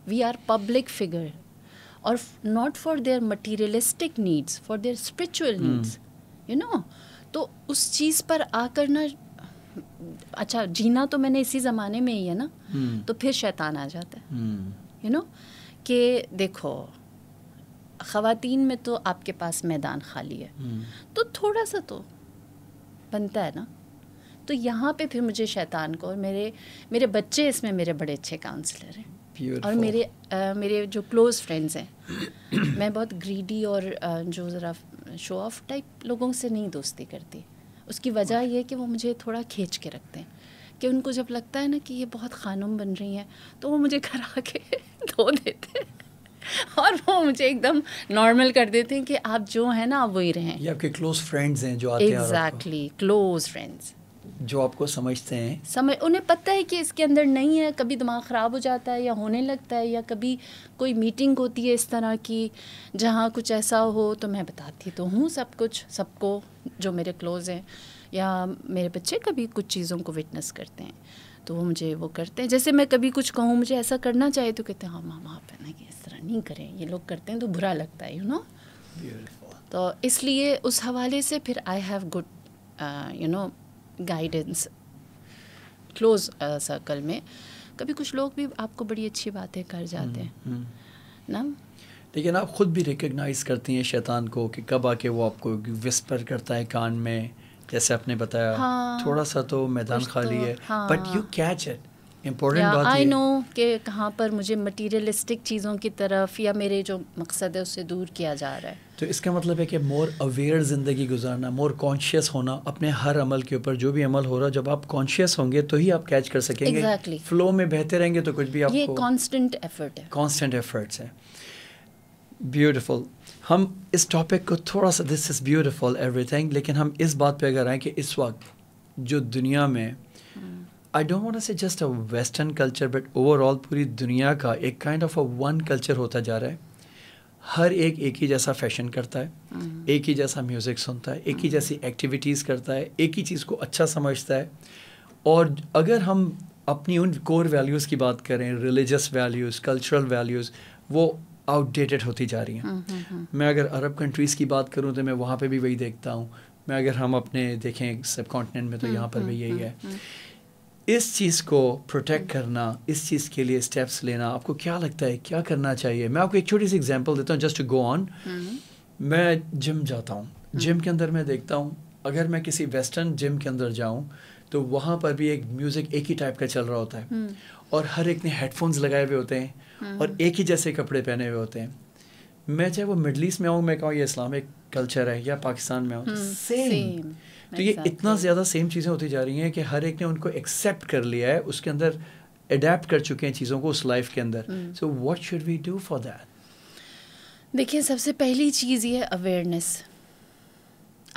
we are public figure और not for their materialistic needs for their spiritual needs you know तो उस चीज़ पर आकर ना अच्छा जीना तो मैंने इसी ज़माने में ही है ना hmm. तो फिर शैतान आ जाता है यू हम्म। नो कि देखो ख़वातीन में तो आपके पास मैदान खाली है हम्म। तो थोड़ा सा तो बनता है ना तो यहाँ पे फिर मुझे शैतान को और मेरे मेरे बच्चे इसमें मेरे बड़े अच्छे काउंसलर हैं और मेरे आ, मेरे जो क्लोज़ फ्रेंड्स हैं मैं बहुत ग्रीडी और जो ज़रा शो ऑफ टाइप लोगों से नहीं दोस्ती करती उसकी वजह यह कि वो मुझे थोड़ा खींच के रखते हैं कि उनको जब लगता है ना कि ये बहुत खानुम बन रही हैं तो वो मुझे घर आके धो देते हैं और वो मुझे एकदम नॉर्मल कर देते हैं कि आप जो हैं ना आप वही रहें ये आपके क्लोज फ्रेंड्स हैं जो आते एग्जैक्टली क्लोज फ्रेंड्स जो आपको समझते हैं समझ उन्हें पता है कि इसके अंदर नहीं है कभी दिमाग ख़राब हो जाता है या होने लगता है या कभी कोई मीटिंग होती है इस तरह की जहाँ कुछ ऐसा हो तो मैं बताती तो हूँ सब कुछ सबको जो मेरे क्लोज़ हैं या मेरे बच्चे कभी कुछ चीज़ों को विटनेस करते हैं तो वो मुझे वो करते हैं जैसे मैं कभी कुछ कहूँ मुझे ऐसा करना चाहिए तो कहते हैं हाँ मामा आप है ना कि इस तरह नहीं करें ये लोग करते हैं तो बुरा लगता है यू नो तो इसलिए उस हवाले से फिर I have good you know guidance close circle में कभी कुछ लोग भी आपको बड़ी अच्छी बातें कर जाते हैं हम्म, हम्म। ना लेकिन आप ख़ुद भी रिकग्नाइज़ करती हैं शैतान को कि कब आके वो आपको विस्पर करता है कान में जैसे आपने बताया हाँ, थोड़ा सा तो मैदान खाली तो, है but you catch it important बात आई नो कि कहाँ पर मुझे मटीरियलिस्टिक चीज़ों की तरफ या मेरे जो मकसद है उससे दूर किया जा रहा है तो इसका मतलब है कि मोर अवेयर ज़िंदगी गुजारना मोर कॉन्शियस होना अपने हर अमल के ऊपर जो भी अमल हो रहा है जब आप कॉन्शियस होंगे तो ही आप कैच कर सकेंगे exactly. फ्लो में बहते रहेंगे तो कुछ भी आपको ये कांस्टेंट एफर्ट है कांस्टेंट एफर्ट्स हैं ब्यूटिफुल हम इस टॉपिक को थोड़ा सा दिस इज़ ब्यूटिफुल एवरीथिंग लेकिन हम इस बात पे अगर आए कि इस वक्त जो दुनिया में I don't want say just a western culture but overall पूरी दुनिया का एक kind of a one culture होता जा रहा है हर एक एक ही जैसा फैशन करता है एक ही जैसा म्यूज़िक सुनता है एक ही जैसी एक्टिविटीज़ करता है एक ही चीज़ को अच्छा समझता है और अगर हम अपनी उन कोर वैल्यूज़ की बात करें रिलीजस वैल्यूज़ कल्चरल वैल्यूज़ वो आउटडेटेड होती जा रही हैं हम्म, हम्म, हम्म। मैं अगर अरब कंट्रीज़ की बात करूँ तो मैं वहाँ पर भी वही देखता हूँ मैं अगर हम अपने देखें सब कॉन्टिनेंट में तो यहाँ पर भी यही है इस चीज़ को प्रोटेक्ट करना इस चीज़ के लिए स्टेप्स लेना आपको क्या लगता है क्या करना चाहिए मैं आपको एक छोटी सी एग्जांपल देता हूँ जस्ट गो ऑन मैं जिम जाता हूँ जिम के अंदर मैं देखता हूँ अगर मैं किसी वेस्टर्न जिम के अंदर जाऊँ तो वहाँ पर भी एक म्यूज़िक एक ही टाइप का चल रहा होता है और हर एक ने हेडफोन्स लगाए हुए होते हैं हम्म। और एक ही जैसे कपड़े पहने हुए होते हैं मैं चाहे वो मिडल ईस्ट में आऊँ मैं कहूँ ये इस्लामिक कल्चर है या पाकिस्तान में आऊँ सेम हम्म, तो ये इतना ज़्यादा सेम चीज़ें होती जा रही हैं कि हर एक ने उनको एक्सेप्ट कर लिया है उसके अंदर अडेप्ट कर चुके हैं चीज़ों को उस लाइफ के अंदर so what should we do for that देखिए सबसे पहली चीज़ ये अवेयरनेस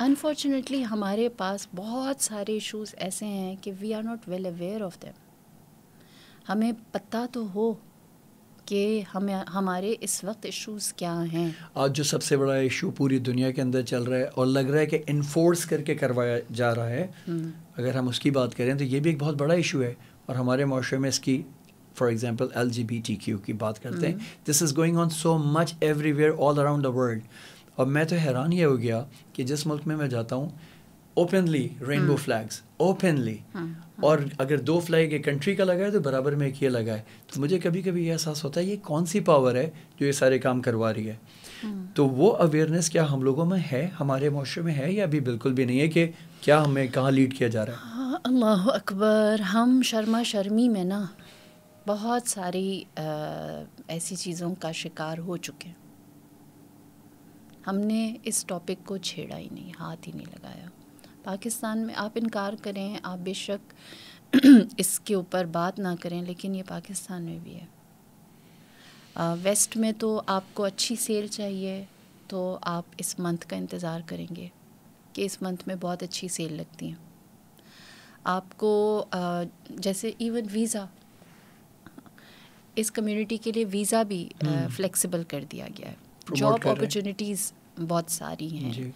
अनफॉर्चुनेटली हमारे पास बहुत सारे इशूज़ ऐसे हैं कि we are not well aware of them हमें पता तो हो कि हमें हमारे इस वक्त इश्यूज क्या हैं आज जो सबसे बड़ा इशू पूरी दुनिया के अंदर चल रहा है और लग रहा है कि इन्फोर्स करके करवाया जा रहा है हम्म। अगर हम उसकी बात करें तो ये भी एक बहुत बड़ा इशू है और हमारे माशरे में इसकी फॉर एग्ज़ाम्पल एल की बात करते हैं this is going on so much everywhere all around the world और मैं तो हैरान ये हो गया कि जिस मुल्क में मैं जाता हूँ ओपनली रेनबो फ्लैग्स ओपनली और अगर दो फ्लैग एक कंट्री का लगा है तो बराबर में एक ये लगा है तो मुझे कभी कभी ये एहसास होता है ये कौन सी पावर है जो ये सारे काम करवा रही है hmm. तो वो अवेयरनेस क्या हम लोगों में है हमारे माशरे में है या अभी बिल्कुल भी नहीं है कि क्या हमें कहाँ लीड किया जा रहा है हाँ, अल्लाह अकबर हम शर्मा शर्मी में ना बहुत सारी आ, ऐसी चीज़ों का शिकार हो चुके हैं हमने इस टॉपिक को छेड़ा ही नहीं हाथ ही नहीं लगाया पाकिस्तान में आप इनकार करें आप बेशक इसके ऊपर बात ना करें लेकिन ये पाकिस्तान में भी है आ, वेस्ट में तो आपको अच्छी सेल चाहिए तो आप इस मंथ का इंतज़ार करेंगे कि इस मंथ में बहुत अच्छी सेल लगती हैं आपको आ, जैसे इवन वीज़ा इस कम्युनिटी के लिए वीज़ा भी फ्लेक्सिबल हम्म। कर दिया गया है जॉब अपॉर्चुनिटीज़ बहुत सारी हैं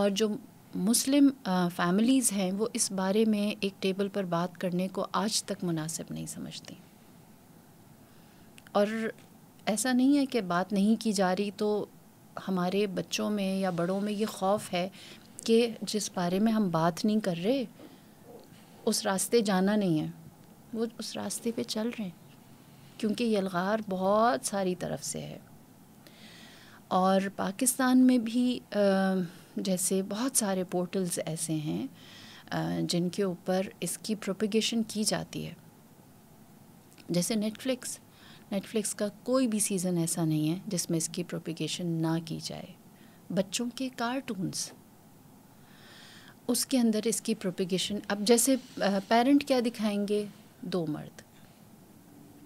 और जो मुस्लिम फैमिलीज़ हैं वो इस बारे में एक टेबल पर बात करने को आज तक मुनासिब नहीं समझती और ऐसा नहीं है कि बात नहीं की जा रही तो हमारे बच्चों में या बड़ों में ये खौफ है कि जिस बारे में हम बात नहीं कर रहे उस रास्ते जाना नहीं है वो उस रास्ते पे चल रहे हैं क्योंकि ये अलगार बहुत सारी तरफ से है और पाकिस्तान में भी आ, जैसे बहुत सारे पोर्टल्स ऐसे हैं जिनके ऊपर इसकी प्रोपिगेशन की जाती है जैसे नेटफ्लिक्स नेटफ्लिक्स का कोई भी सीज़न ऐसा नहीं है जिसमें इसकी प्रोपिगेशन ना की जाए बच्चों के कार्टून्स उसके अंदर इसकी प्रोपिगेशन अब जैसे पेरेंट क्या दिखाएंगे दो मर्द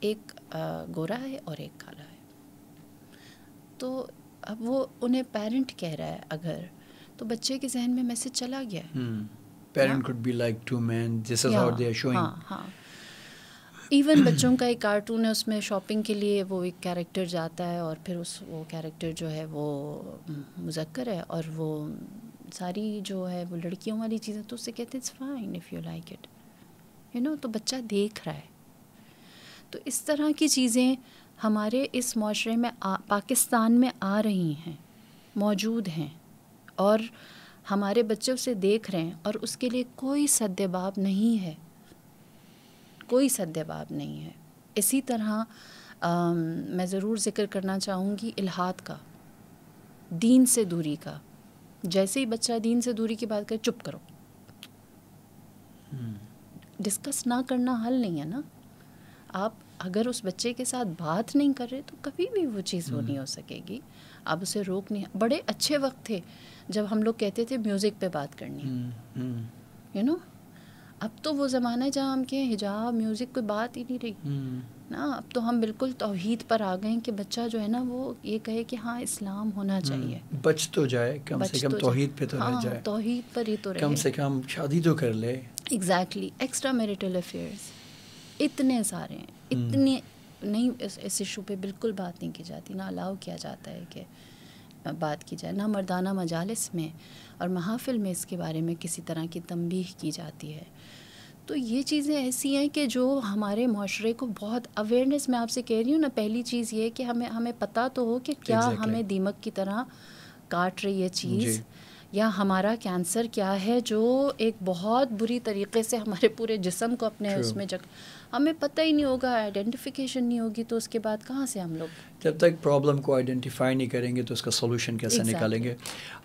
एक गोरा है और एक काला है तो अब वो उन्हें पेरेंट कह रहा है अगर तो बच्चे के जहन में मैसेज चला गया parent could be like to man this is how they are showing हां हां इवन बच्चों का एक कार्टून है उसमें शॉपिंग के लिए वो एक कैरेक्टर जाता है और फिर उस वो कैरेक्टर जो है वो hmm, मुजक्कर है और वो सारी जो है वो लड़कियों वाली चीज़ें तो उससे कहते it's fine if you like it you know तो बच्चा देख रहा है तो इस तरह की चीज़ें हमारे इस माशरे में आ, पाकिस्तान में आ रही हैं मौजूद हैं और हमारे बच्चे उसे देख रहे हैं और उसके लिए कोई सद्यभाव नहीं है कोई सद्यभाव नहीं है इसी तरह आ, मैं ज़रूर जिक्र करना चाहूँगी इलाहात का दीन से दूरी का जैसे ही बच्चा दीन से दूरी की बात करे चुप करो हम्म। डिस्कस ना करना हल नहीं है ना आप अगर उस बच्चे के साथ बात नहीं कर रहे तो कभी भी वो चीज़ वो हम्म। नहीं हो सकेगी अब उसे रोक नहीं बड़े अच्छे वक्त थे जब हम लोग कहते थे म्यूज़िक पे बात करनी you hmm, know hmm. you know? अब तो वो ज़माना है जहाँ हम कहें हिजाब म्यूज़िक कोई बात ही नहीं रही हम्म। ना अब तो हम बिल्कुल तोहहीद पर आ गए कि बच्चा जो है ना वो ये कहे कि हाँ इस्लाम होना चाहिए बच तो जाए कम से कम तोहहीद पे तो हाँ, रह जाए तोहहीद पर ही तो रहे कम से कम शादी तो कर ले एग्जैक्टली एक्स्ट्रा मैरिटल अफेयर्स इतने सारे हैं इतने नहीं इस, इशू पे बिल्कुल बात नहीं की जाती ना अलाउ किया जाता है कि बात की जाए ना मर्दाना मजालस में और महाफिल में इसके बारे में किसी तरह की तंबीह की जाती है तो ये चीज़ें ऐसी हैं कि जो हमारे माशरे को बहुत अवेयरनेस मैं आपसे कह रही हूँ ना पहली चीज़ ये कि हमें हमें पता तो हो कि क्या exactly. हमें दीमक की तरह काट रही है चीज़ या हमारा कैंसर क्या है जो एक बहुत बुरी तरीके से हमारे पूरे जिसम को अपने True. उसमें जग हमें पता ही नहीं होगा आइडेंटिफिकेशन नहीं होगी तो उसके बाद कहाँ से हम लोग जब तक प्रॉब्लम को आइडेंटिफाई नहीं करेंगे तो उसका सोल्यूशन कैसे exactly. निकालेंगे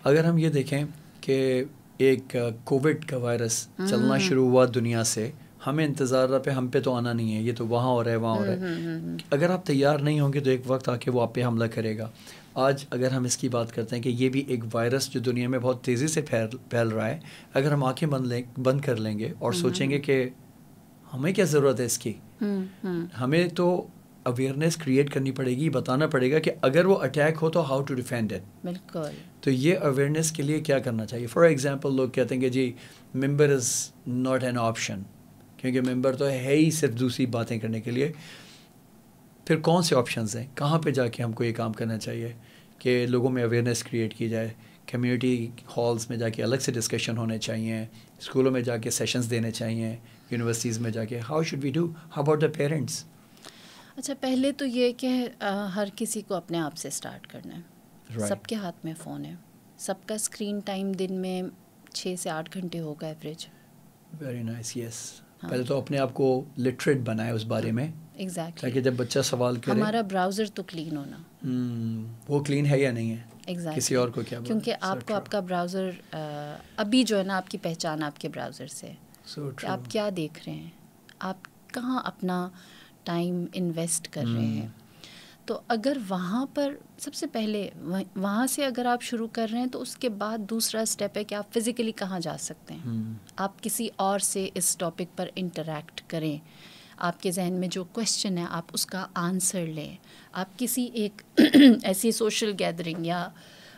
अगर हम ये देखें कि एक कोविड का वायरस चलना हम्म। शुरू हुआ दुनिया से हमें इंतज़ार पे हम पे तो आना नहीं है ये तो वहाँ हो रहा है वहाँ हो रहा है हम्म, हम्म, अगर आप तैयार नहीं होंगे तो एक वक्त आके वो आप पे हमला करेगा आज अगर हम इसकी बात करते हैं कि ये भी एक वायरस जो दुनिया में बहुत तेज़ी से फैल फैल रहा है अगर हम आंखें बंद लें बंद कर लेंगे और हम्म। सोचेंगे कि हमें क्या ज़रूरत है इसकी हम्म, हम्म। हमें तो अवेयरनेस क्रिएट करनी पड़ेगी बताना पड़ेगा कि अगर वो अटैक हो तो हाउ टू डिफेंड इट बिल्कुल तो ये अवेयरनेस के लिए क्या करना चाहिए फॉर एग्जाम्पल लोग कहते हैं कि जी member is not an option क्योंकि मेम्बर तो है ही सिर्फ दूसरी बातें करने के लिए फिर कौन से ऑप्शंस हैं कहाँ पे जाके हमको ये काम करना चाहिए कि लोगों में अवेयरनेस क्रिएट की जाए कम्युनिटी हॉल्स में जाके अलग से डिस्कशन होने चाहिए स्कूलों में जाके सेशंस देने चाहिए यूनिवर्सिटीज़ में जाके how should we do how about the parents अच्छा पहले तो ये कि हर किसी को अपने आप से स्टार्ट करना है right. सबके हाथ में फ़ोन है सबका स्क्रीन टाइम दिन में छः से आठ घंटे होगा एवरेज वेरी नाइस यस पहले तो अपने आप को लिटरेट बनाए उस बारे हाँ। में exactly. ताकि जब बच्चा सवाल करे हमारा ब्राउज़र तो क्लीन होना hmm, वो क्लीन है या नहीं है exactly. किसी और को क्या क्योंकि आपको आपका ब्राउज़र अभी जो है ना आपकी पहचान आपके ब्राउज़र से so कि आप क्या देख रहे हैं आप कहाँ अपना टाइम इन्वेस्ट कर hmm. रहे हैं हम्म। तो अगर वहाँ पर सबसे पहले वह, वहाँ से अगर आप शुरू कर रहे हैं तो उसके बाद दूसरा स्टेप है कि आप फिज़िकली कहाँ जा सकते हैं hmm. आप किसी और से इस टॉपिक पर इंटरेक्ट करें आपके जहन में जो क्वेश्चन है आप उसका आंसर लें आप किसी एक ऐसी सोशल गैदरिंग या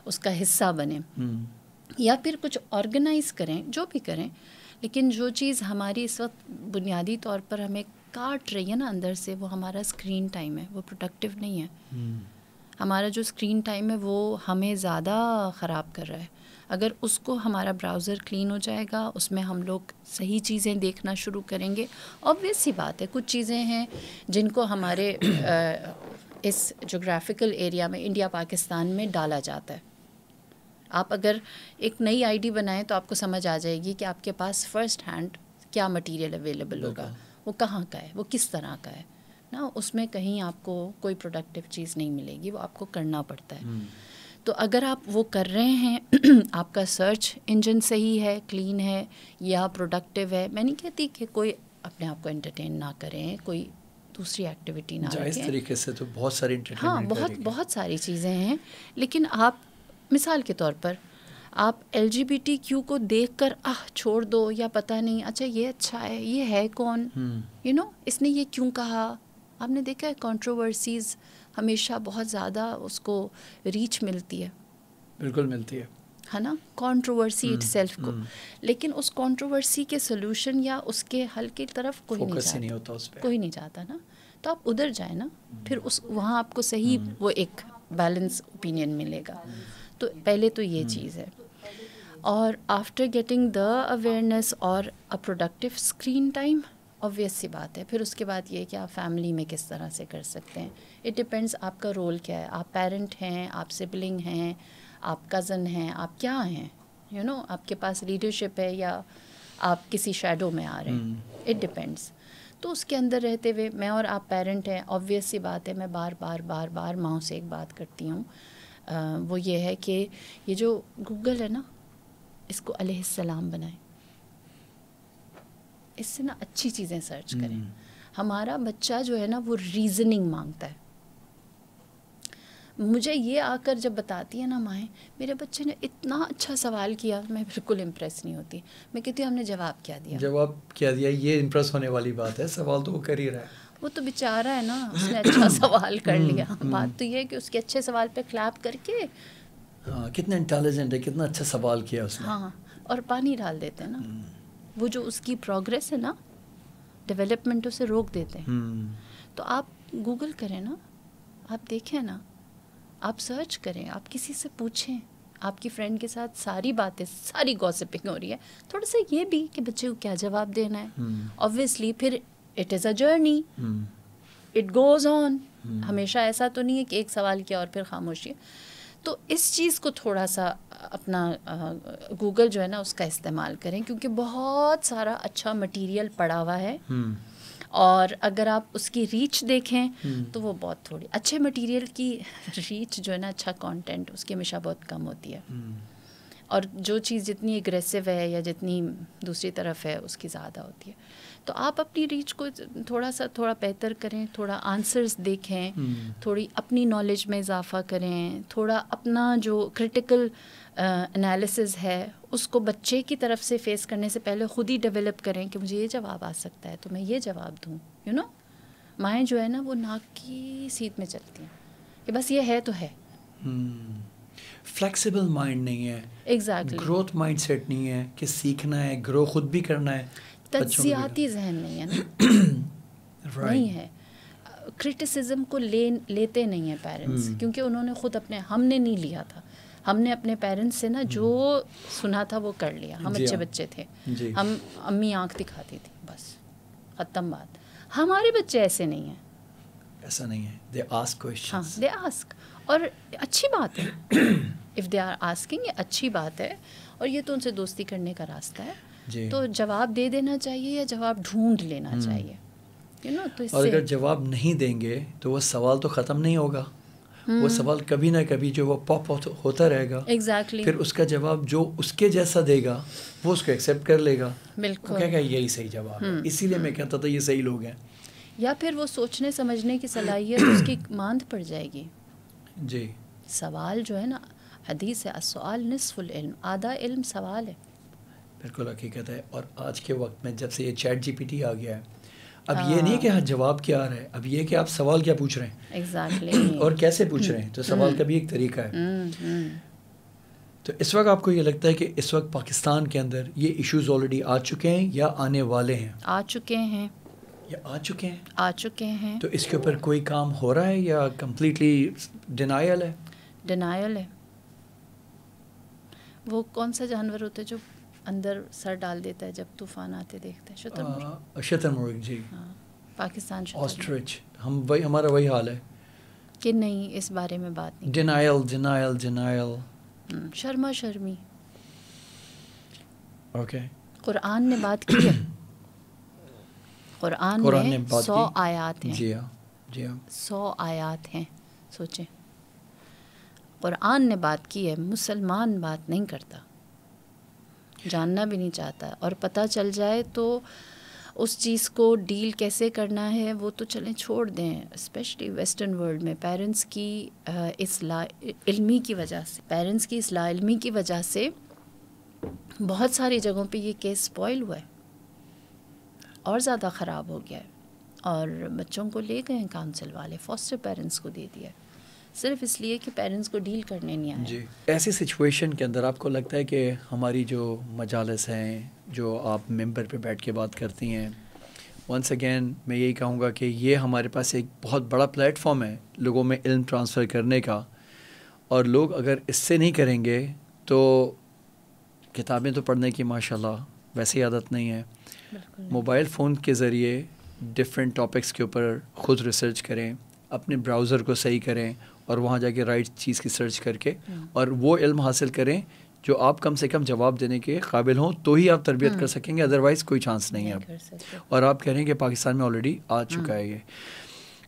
उसका हिस्सा बने हम्म। या फिर कुछ ऑर्गेनाइज करें जो भी करें लेकिन जो चीज़ हमारी इस वक्त बुनियादी तौर पर हमें काट रही है ना अंदर से वो हमारा स्क्रीन टाइम है वो प्रोडक्टिव नहीं है हम्म। हमारा जो स्क्रीन टाइम है वो हमें ज़्यादा ख़राब कर रहा है अगर उसको हमारा ब्राउज़र क्लीन हो जाएगा उसमें हम लोग सही चीज़ें देखना शुरू करेंगे ऑब्वियस ही बात है कुछ चीज़ें हैं जिनको हमारे आ, इस जोग्राफ़िकल एरिया में इंडिया पाकिस्तान में डाला जाता है आप अगर एक नई आईडी बनाएं तो आपको समझ आ जाएगी कि आपके पास फ़र्स्ट हैंड क्या मटेरियल अवेलेबल होगा वो कहाँ का है वो किस तरह का है ना उसमें कहीं आपको कोई प्रोडक्टिव चीज़ नहीं मिलेगी वो आपको करना पड़ता है हम्म। तो अगर आप वो कर रहे हैं आपका सर्च इंजन सही है क्लीन है या प्रोडक्टिव है मैं नहीं कहती कि कोई अपने आप को एंटरटेन ना करें कोई दूसरी एक्टिविटी ना इस तरीके से तो बहुत सारी हाँ बहुत बहुत सारी चीज़ें हैं लेकिन आप मिसाल के तौर पर आप एल को देख कर आह छोड़ दो या पता नहीं अच्छा ये अच्छा है ये है कौन यू हम्म। नो इसने ये क्यों कहा आपने देखा है कॉन्ट्रोवर्सीज़ हमेशा बहुत ज़्यादा उसको रीच मिलती है बिल्कुल मिलती है है ना कंट्रोवर्सी इट सेल्फ को हम्म। लेकिन उस कंट्रोवर्सी के सोल्यूशन या उसके हल की तरफ कोई नहीं जाता नहीं होता उस पे। कोई नहीं जाता ना तो आप उधर जाए ना हम्म। फिर उस वहाँ आपको सही हम्म। वो एक बैलेंस ओपिनियन मिलेगा तो पहले तो ये चीज़ है और आफ्टर गेटिंग द अवेयरनेस और a productive screen time obvious सी बात है फिर उसके बाद ये कि आप फैमिली में किस तरह से कर सकते हैं इट डिपेंड्स आपका रोल क्या है आप पेरेंट हैं आप सिबलिंग हैं आप कज़न हैं आप क्या हैं यू नो आपके पास लीडरशिप है या आप किसी शेडो में आ रहे हैं इट hmm. डिपेंड्स तो उसके अंदर रहते हुए मैं और आप पेरेंट हैं ऑब्वियस सी बात है मैं बार बार बार बार माओ से एक बात करती हूँ वो ये है कि ये जो गूगल है ना इसको अलैहिस्सलाम बनाएं इससे ना अच्छी चीज़ें सर्च करें hmm. हमारा बच्चा जो है ना वो रीज़निंग मांगता है मुझे ये आकर जब बताती है ना माएँ मेरे बच्चे ने इतना अच्छा सवाल किया मैं बिल्कुल इम्प्रेस नहीं होती मैं कहती हूँ हमने जवाब क्या दिया जवाब क्या दिया ये इम्प्रेस होने वाली बात है सवाल तो वो कर ही रहा है वो तो बेचारा है ना उसने अच्छा सवाल कर लिया हम्म, हम्म। बात तो ये है कि उसके अच्छे सवाल पे क्लैप करके हाँ कितना इंटेलिजेंट है कितना अच्छा सवाल किया उसने हाँ और पानी डाल देते हैं ना हम्म। वो जो उसकी प्रोग्रेस है ना डेवलपमेंट उसे रोक देते हैं तो आप गूगल करें ना आप देखें ना आप सर्च करें आप किसी से पूछें आपकी फ्रेंड के साथ सारी बातें सारी गॉसिपिंग हो रही है थोड़ा सा ये भी कि बच्चे को क्या जवाब देना है ऑब्वियसली हम्म। hmm. फिर it is a journey it goes on हमेशा ऐसा तो नहीं है कि एक सवाल किया और फिर खामोशी तो इस चीज़ को थोड़ा सा अपना गूगल जो है ना उसका इस्तेमाल करें क्योंकि बहुत सारा अच्छा मटेरियल पड़ा हुआ है hmm. और अगर आप उसकी रीच देखें हम्म। तो वो बहुत थोड़ी अच्छे मटेरियल की रीच जो है ना अच्छा कंटेंट उसकी हमेशा बहुत कम होती है हम्म। और जो चीज़ जितनी एग्रेसिव है या जितनी दूसरी तरफ है उसकी ज़्यादा होती है तो आप अपनी रीच को थोड़ा सा थोड़ा बेहतर करें थोड़ा आंसर्स देखें हम्म। थोड़ी अपनी नॉलेज में इजाफा करें थोड़ा अपना जो क्रिटिकल एनालिसिस है उसको बच्चे की तरफ से फेस करने से पहले ख़ुद ही डेवलप करें कि मुझे ये जवाब आ सकता है तो मैं ये जवाब दूँ यू नो माएँ जो है ना वो नाक की सीट में चलती हैं कि बस ये है तो है फ्लेक्सिबल hmm. माइंड नहीं है एग्जैक्टली ग्रोथ माइंड सेट नहीं है कि सीखना है ग्रो खुद भी करना है तजियाती जहन नहीं है ना right. नहीं है क्रिटिसिज्म को ले लेते नहीं है पेरेंट्स hmm. क्योंकि उन्होंने खुद अपने हमने नहीं लिया था हमने अपने पेरेंट्स से ना जो हम्म। सुना था वो कर लिया हम अच्छे हाँ। बच्चे थे हम अम्मी आँख दिखाती थी बस खत्म बात हमारे बच्चे ऐसे नहीं हैं ऐसा नहीं है दे आस्क हाँ दे आस्क और अच्छी बात है इफ़ दे आर आस्किंग ये अच्छी बात है और ये तो उनसे दोस्ती करने का रास्ता है तो जवाब दे देना चाहिए या जवाब ढूंढ लेना हम्म। चाहिए यू you नो know, तो इससे और अगर जवाब नहीं देंगे तो वो सवाल तो ख़त्म नहीं होगा वो हम्म। सवाल कभी ना कभी जो वो पॉप तो होता रहेगा exactly. फिर उसका जवाब जो उसके जैसा देगा वो उसको एक्सेप्ट कर लेगा बिल्कुल तो क्या यही सही जवाब है हम्म। इसीलिए मैं हम्म। कहता था ये सही लोग हैं या फिर वो सोचने समझने की सलाहियत उसकी मांद पड़ जाएगी जी सवाल जो है ना हदीस है असवाल नसफुल इल्म आधा इल्म सवाल है बिल्कुल हकीकत है और आज के वक्त में जब से ये चैट जीपीटी आ गया है अब ये नहीं कि हाँ। हाँ, जवाब क्या आ रहा है अब ये कि आप सवाल क्या पूछ रहे हैं exactly. और कैसे पूछ हम्म। रहे हैं तो सवाल हम्म। का भी एक तरीका है हम्म, तो इस वक्त आपको ये लगता है कि इस वक्त पाकिस्तान के अंदर ये इश्यूज ऑलरेडी आ चुके हैं या आने वाले हैं आ चुके हैं या आ चुके हैं आ चुके हैं तो इसके ऊपर कोई काम हो रहा है या कम्प्लीटली डिनाइल है डिनाइल है वो कौन सा जानवर होते हैं जो अंदर सर डाल देता है जब तूफान आते देखता है शतरमुर्ग हाँ, शतरमुर्ग जी हाँ पाकिस्तान ऑस्ट्रिच हम वही हमारा वही हाल है कि नहीं इस बारे में बात नहीं डिनाइल डिनाइल डिनाइल शर्मा शर्मी ओके कुरान ने बात की है कुरान, कुरान में सौ आयात हैं जी हाँ जी हाँ सौ आयात हैं सोचें कुरान ने बात की है मुसलमान बात नहीं करता जानना भी नहीं चाहता और पता चल जाए तो उस चीज़ को डील कैसे करना है वो तो चलें छोड़ दें स्पेशली वेस्टर्न वर्ल्ड में पेरेंट्स की इस इल्मी की वजह से पेरेंट्स की इस इल्मी की वजह से बहुत सारी जगहों पे ये केस स्पॉइल हुआ है और ज़्यादा ख़राब हो गया है और बच्चों को ले गए हैं काउंसिल वाले फॉस्टर पेरेंट्स को दे दिया है सिर्फ इसलिए कि पेरेंट्स को डील करने नहीं आए जी ऐसी सिचुएशन के अंदर आपको लगता है कि हमारी जो मजालस हैं जो आप मेंबर पे बैठ के बात करती हैं वंस अगेन मैं यही कहूँगा कि ये हमारे पास एक बहुत बड़ा प्लेटफॉर्म है लोगों में इल्म ट्रांसफ़र करने का और लोग अगर इससे नहीं करेंगे तो किताबें तो पढ़ने की माशाल्लाह वैसे आदत नहीं है मोबाइल फ़ोन के ज़रिए डिफरेंट टॉपिक्स के ऊपर ख़ुद रिसर्च करें अपने ब्राउज़र को सही करें और वहाँ जाके राइट चीज़ की सर्च करके हम्म। और वो इल्म हासिल करें जो आप कम से कम जवाब देने के काबिल हों तो ही आप तरबियत कर हम्म। सकेंगे अदरवाइज़ कोई चांस नहीं है आप और आप कह रहे हैं कि पाकिस्तान में ऑलरेडी आ हम्म। चुका है ये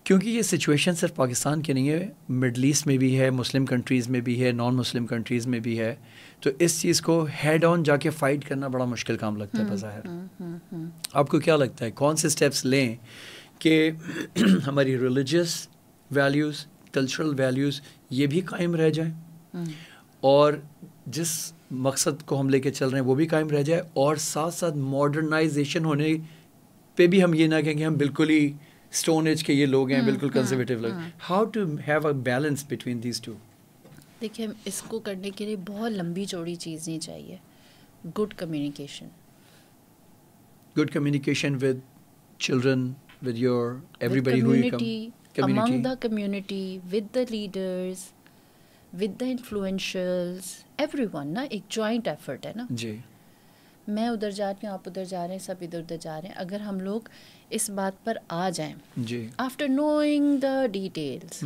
क्योंकि ये सिचुएशन सिर्फ पाकिस्तान के नहीं है मिडल ईस्ट में भी है मुस्लिम कंट्रीज़ में भी है नॉन मुस्लिम कंट्रीज़ में भी है तो इस चीज़ को हेड ऑन जाके फ़ाइट करना बड़ा मुश्किल काम लगता है बज़ाहिर आपको क्या लगता है कौन से स्टेप्स लें कि हमारी रिलीजस वैल्यूज़ कल्चरल वैल्यूज़ ये भी कायम रह जाएं हम्म। और जिस मकसद को हम लेके चल रहे हैं वो भी कायम रह जाए और साथ साथ मॉडर्नाइजेशन होने पे भी हम ये ना कहें कि हम बिल्कुल ही स्टोन एज के ये लोग हैं हम्म, बिल्कुल कंजर्वेटिव हम्म, लोग how to have a balance between these two देखिए इसको करने के लिए बहुत लंबी चौड़ी चीज़ नहीं चाहिए good communication good communication with children with your everybody community. among the community with the leaders with the influentials everyone na ek joint effort hai na ji मैं उधर जा रही हूँ आप उधर जा रहे हैं सब इधर उधर जा रहे हैं अगर हम लोग इस बात पर आ जाएं जी आफ्टर नोइंग द डिटेल्स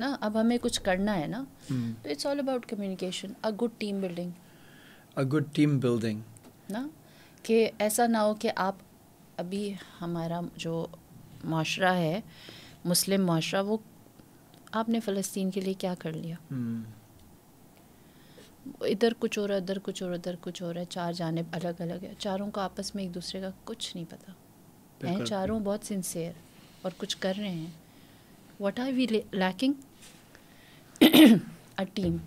ना अब हमें कुछ करना है ना hmm. तो it's all about communication a good team building a good team building ना कि ऐसा ना हो कि आप अभी हमारा जो माशरा है मुस्लिम माशरा वो आपने फ़लस्तीन के लिए क्या कर लिया इधर कुछ हो रहा है इधर कुछ और उधर इधर कुछ हो रहा है चार जाने अलग अलग है चारों का आपस में एक दूसरे का कुछ नहीं पता हैं चारों बहुत सिंसेयर और कुछ कर रहे हैं what are we lacking a team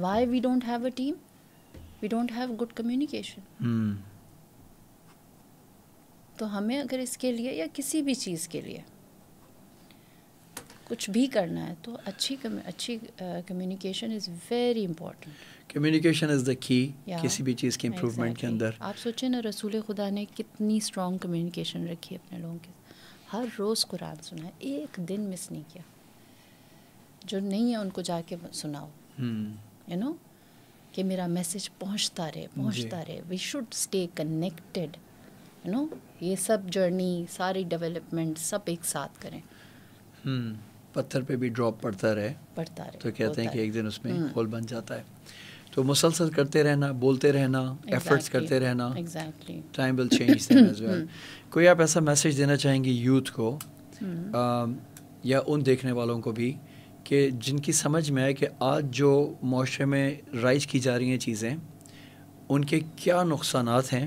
why we don't have a team we don't have good communication तो हमें अगर इसके लिए या किसी भी चीज़ के लिए कुछ भी करना है तो अच्छी अच्छी communication is very important communication is the की किसी भी चीज़ के इम्प्रूवमेंट exactly. के अंदर आप सोचें ना रसूल खुदा ने कितनी स्ट्रॉन्ग कम्युनिकेशन रखी अपने लोगों के हर रोज़ कुरान सुना है एक दिन मिस नहीं किया जो नहीं है उनको जाके सुनाओ यू hmm. नो कि मेरा मैसेज पहुंचता रहे पहुंचता रहे we should stay connected you know ये सब जर्नी सारी डेवलपमेंट सब एक साथ करें हम्म, पत्थर पे भी ड्रॉप पड़ता रहे पड़ता रहे तो कहते हैं कि एक दिन उसमें होल हम्म। बन जाता है तो मुसलसल करते रहना बोलते रहना एफर्ट्स exactly. करते रहना time will change as well कोई आप ऐसा मैसेज देना चाहेंगे यूथ को आ, हम्म। या उन देखने वालों को भी कि जिनकी समझ में आए कि आज जो माशरे में राइज की जा रही हैं चीज़ें उनके क्या नुकसान हैं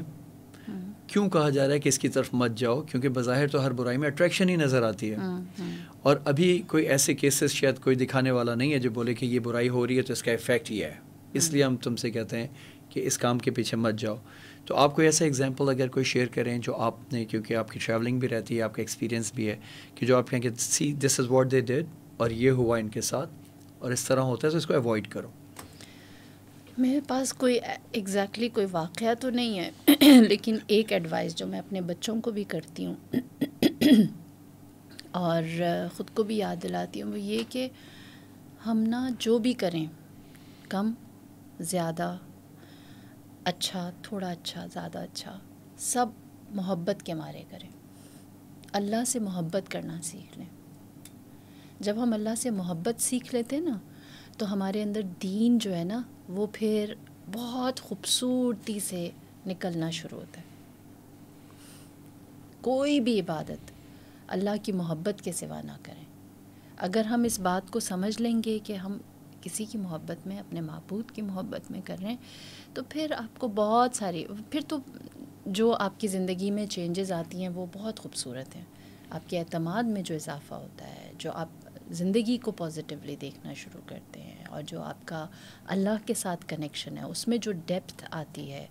क्यों कहा जा रहा है कि इसकी तरफ मत जाओ क्योंकि बज़ाहिर तो हर बुराई में अट्रैक्शन ही नज़र आती है हाँ, हाँ। और अभी कोई ऐसे केसेस शायद कोई दिखाने वाला नहीं है जो बोले कि ये बुराई हो रही है तो इसका इफ़ेक्ट ये है हाँ। इसलिए हम तुमसे कहते हैं कि इस काम के पीछे मत जाओ तो आप कोई ऐसा एग्जाम्पल अगर कोई शेयर करें जो आपने क्योंकि आपकी ट्रैवलिंग भी रहती है आपका एक्सपीरियंस भी है कि जो आप कहें कि see this is what they did और ये हुआ इनके साथ और इस तरह होता है तो इसको अवॉइड करो मेरे पास कोई एग्जैक्टली exactly कोई वाक़ तो नहीं है लेकिन एक एडवाइस जो मैं अपने बच्चों को भी करती हूँ और ख़ुद को भी याद दिलाती हूँ वो ये कि हम ना जो भी करें कम ज़्यादा अच्छा थोड़ा अच्छा ज़्यादा अच्छा सब मोहब्बत के मारे करें अल्लाह से मोहब्बत करना सीख लें जब हम अल्लाह से मोहब्बत सीख लेते हैं ना तो हमारे अंदर दीन जो है ना वो फिर बहुत खूबसूरती से निकलना शुरू होता है कोई भी इबादत अल्लाह की मोहब्बत के सिवा ना करें अगर हम इस बात को समझ लेंगे कि हम किसी की मोहब्बत में अपने महबूद की मोहब्बत में कर रहे हैं तो फिर आपको बहुत सारी फिर तो जो आपकी ज़िंदगी में चेंजेस आती हैं वो बहुत खूबसूरत हैं आपके अतमाद में जो इजाफ़ा होता है जो आप ज़िंदगी को पॉजिटिवली देखना शुरू करते हैं और जो आपका अल्लाह के साथ कनेक्शन है उसमें जो डेप्थ आती है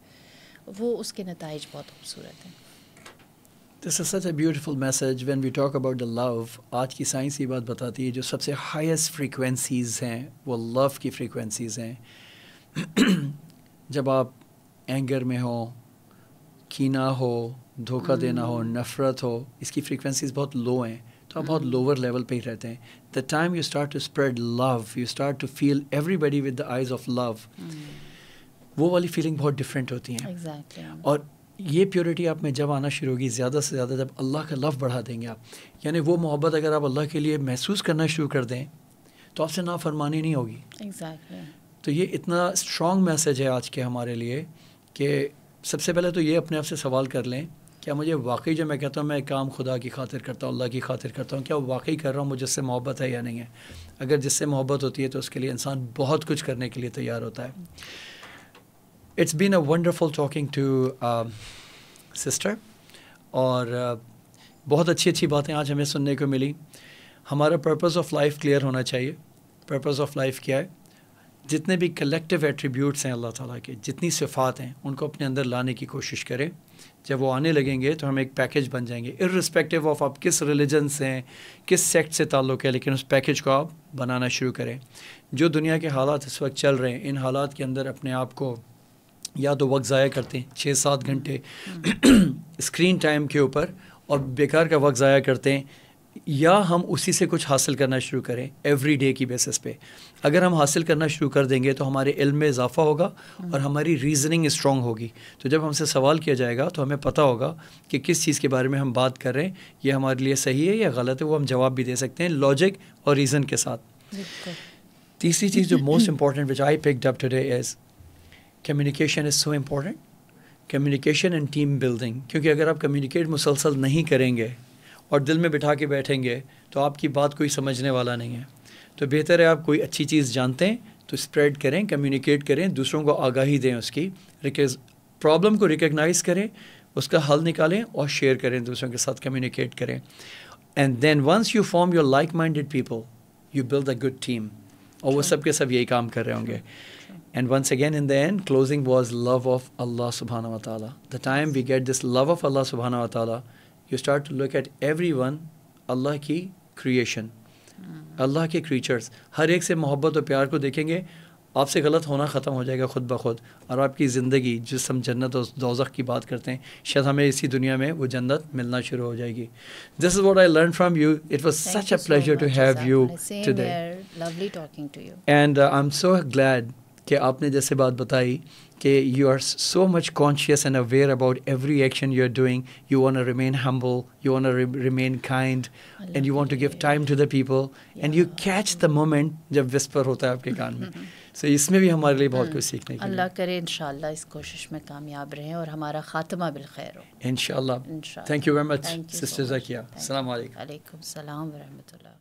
वो उसके नतज बहुत खूबसूरत हैं this is such a beautiful message when we talk about the love आज की साइंस ये बात बताती है जो सबसे हाइस्ट फ्रिक्वेंसीज़ हैं वो लव की फ्रिक्वेंसीज हैं जब आप एंगर में हो कीना हो धोखा देना हो hmm. नफ़रत हो इसकी फ्रिक्वेंसीज़ बहुत लो हैं तो आप बहुत लोअर लेवल पे ही रहते हैं the time you start to spread love you start to feel everybody with the eyes of love वो वाली फीलिंग बहुत डिफरेंट होती है exactly. और ये प्योरिटी आप में जब आना शुरू होगी ज़्यादा से ज़्यादा जब अल्लाह का लव बढ़ा देंगे आप यानी वो मोहब्बत अगर आप अल्लाह के लिए महसूस करना शुरू कर दें तो आपसे नाफरमानी नहीं होगी exactly. तो ये इतना स्ट्रॉन्ग मैसेज है आज के हमारे लिए कि सबसे पहले तो ये अपने आप से सवाल कर लें क्या मुझे वाकई जो मैं कहता हूँ मैं काम खुदा की खातिर करता हूँ अल्लाह की खातिर करता हूँ क्या वाकई कर रहा हूँ मुझे जिससे मोहब्बत है या नहीं है अगर जिससे मोहब्बत होती है तो उसके लिए इंसान बहुत कुछ करने के लिए तैयार होता है it's been a wonderful talking to sister और uh, बहुत अच्छी अच्छी बातें आज हमें सुनने को मिली हमारा पर्पज़ ऑफ लाइफ क्लियर होना चाहिए पर्पज़ ऑफ लाइफ क्या है जितने भी कलेक्टिव एट्रीब्यूट्स हैं अल्लाह ताला के जितनी सिफात हैं उनको अपने अंदर लाने की कोशिश करें जब वो आने लगेंगे तो हम एक पैकेज बन जाएंगे इरिस्पेक्टिव ऑफ आप किस रिलीजन से हैं किस सेक्ट से ताल्लुक़ है लेकिन उस पैकेज को आप बनाना शुरू करें जो दुनिया के हालात इस वक्त चल रहे हैं इन हालात के अंदर अपने आप को या तो वक्त ज़ाया करते हैं छः सात घंटे स्क्रीन टाइम के ऊपर और बेकार का वक्त ज़ाया करते हैं या हम उसी से कुछ हासिल करना शुरू करें एवरी डे की बेसिस पे अगर हम हासिल करना शुरू कर देंगे तो हमारे इल्म में इजाफा होगा और हमारी रीजनिंग स्ट्रॉन्ग होगी तो जब हमसे सवाल किया जाएगा तो हमें पता होगा कि किस चीज़ के बारे में हम बात कर रहे हैं ये हमारे लिए सही है या गलत है वो हम जवाब भी दे सकते हैं लॉजिक और रीज़न के साथ तीसरी चीज़ जो most important which I pick up today is communication is so important communication and team building क्योंकि अगर आप कम्युनिकेट मुसलसल नहीं करेंगे और दिल में बिठा के बैठेंगे तो आपकी बात कोई समझने वाला नहीं है तो बेहतर है आप कोई अच्छी चीज़ जानते हैं तो स्प्रेड करें कम्युनिकेट करें दूसरों को आगाही दें उसकी प्रॉब्लम को रिकग्नाइज करें उसका हल निकालें और शेयर करें दूसरों के साथ कम्युनिकेट करें and then once you form your like minded people you build a good team और वो सब के सब यही काम कर रहे होंगे and once again in the end closing was love of Allah सुबहाना वाली the time we get this love of Allah सुबहाना वाली you start to look at everyone अल्लाह की क्रिएशन अल्लाह के क्रीचर्स हर एक से मोहब्बत और प्यार को देखेंगे आपसे गलत होना ख़त्म हो जाएगा खुद ब खुद और आपकी ज़िंदगी जिस हम जन्नत और दोजख की बात करते हैं शायद हमें इसी दुनिया में वो जन्नत मिलना शुरू हो जाएगी this is what I learn from you it was such a pleasure to have you today and I am so glad कि आपने जैसे बात बताई okay, you are so much conscious and aware about every action you're doing. You want to remain humble, you want to re remain kind, and you want to give time to the people. Yeah. And you catch the moment जब whisper होता है आपके कान में so, इसमें भी हमारे लिए बहुत कुछ सीखने के अल्लाह करे इन इस कोशिश में कामयाब रहें और हमारा खात्मा बिलखैर हो इन thank you very much sister Zakia अलैक्म सलाम वरहमतुल्लाह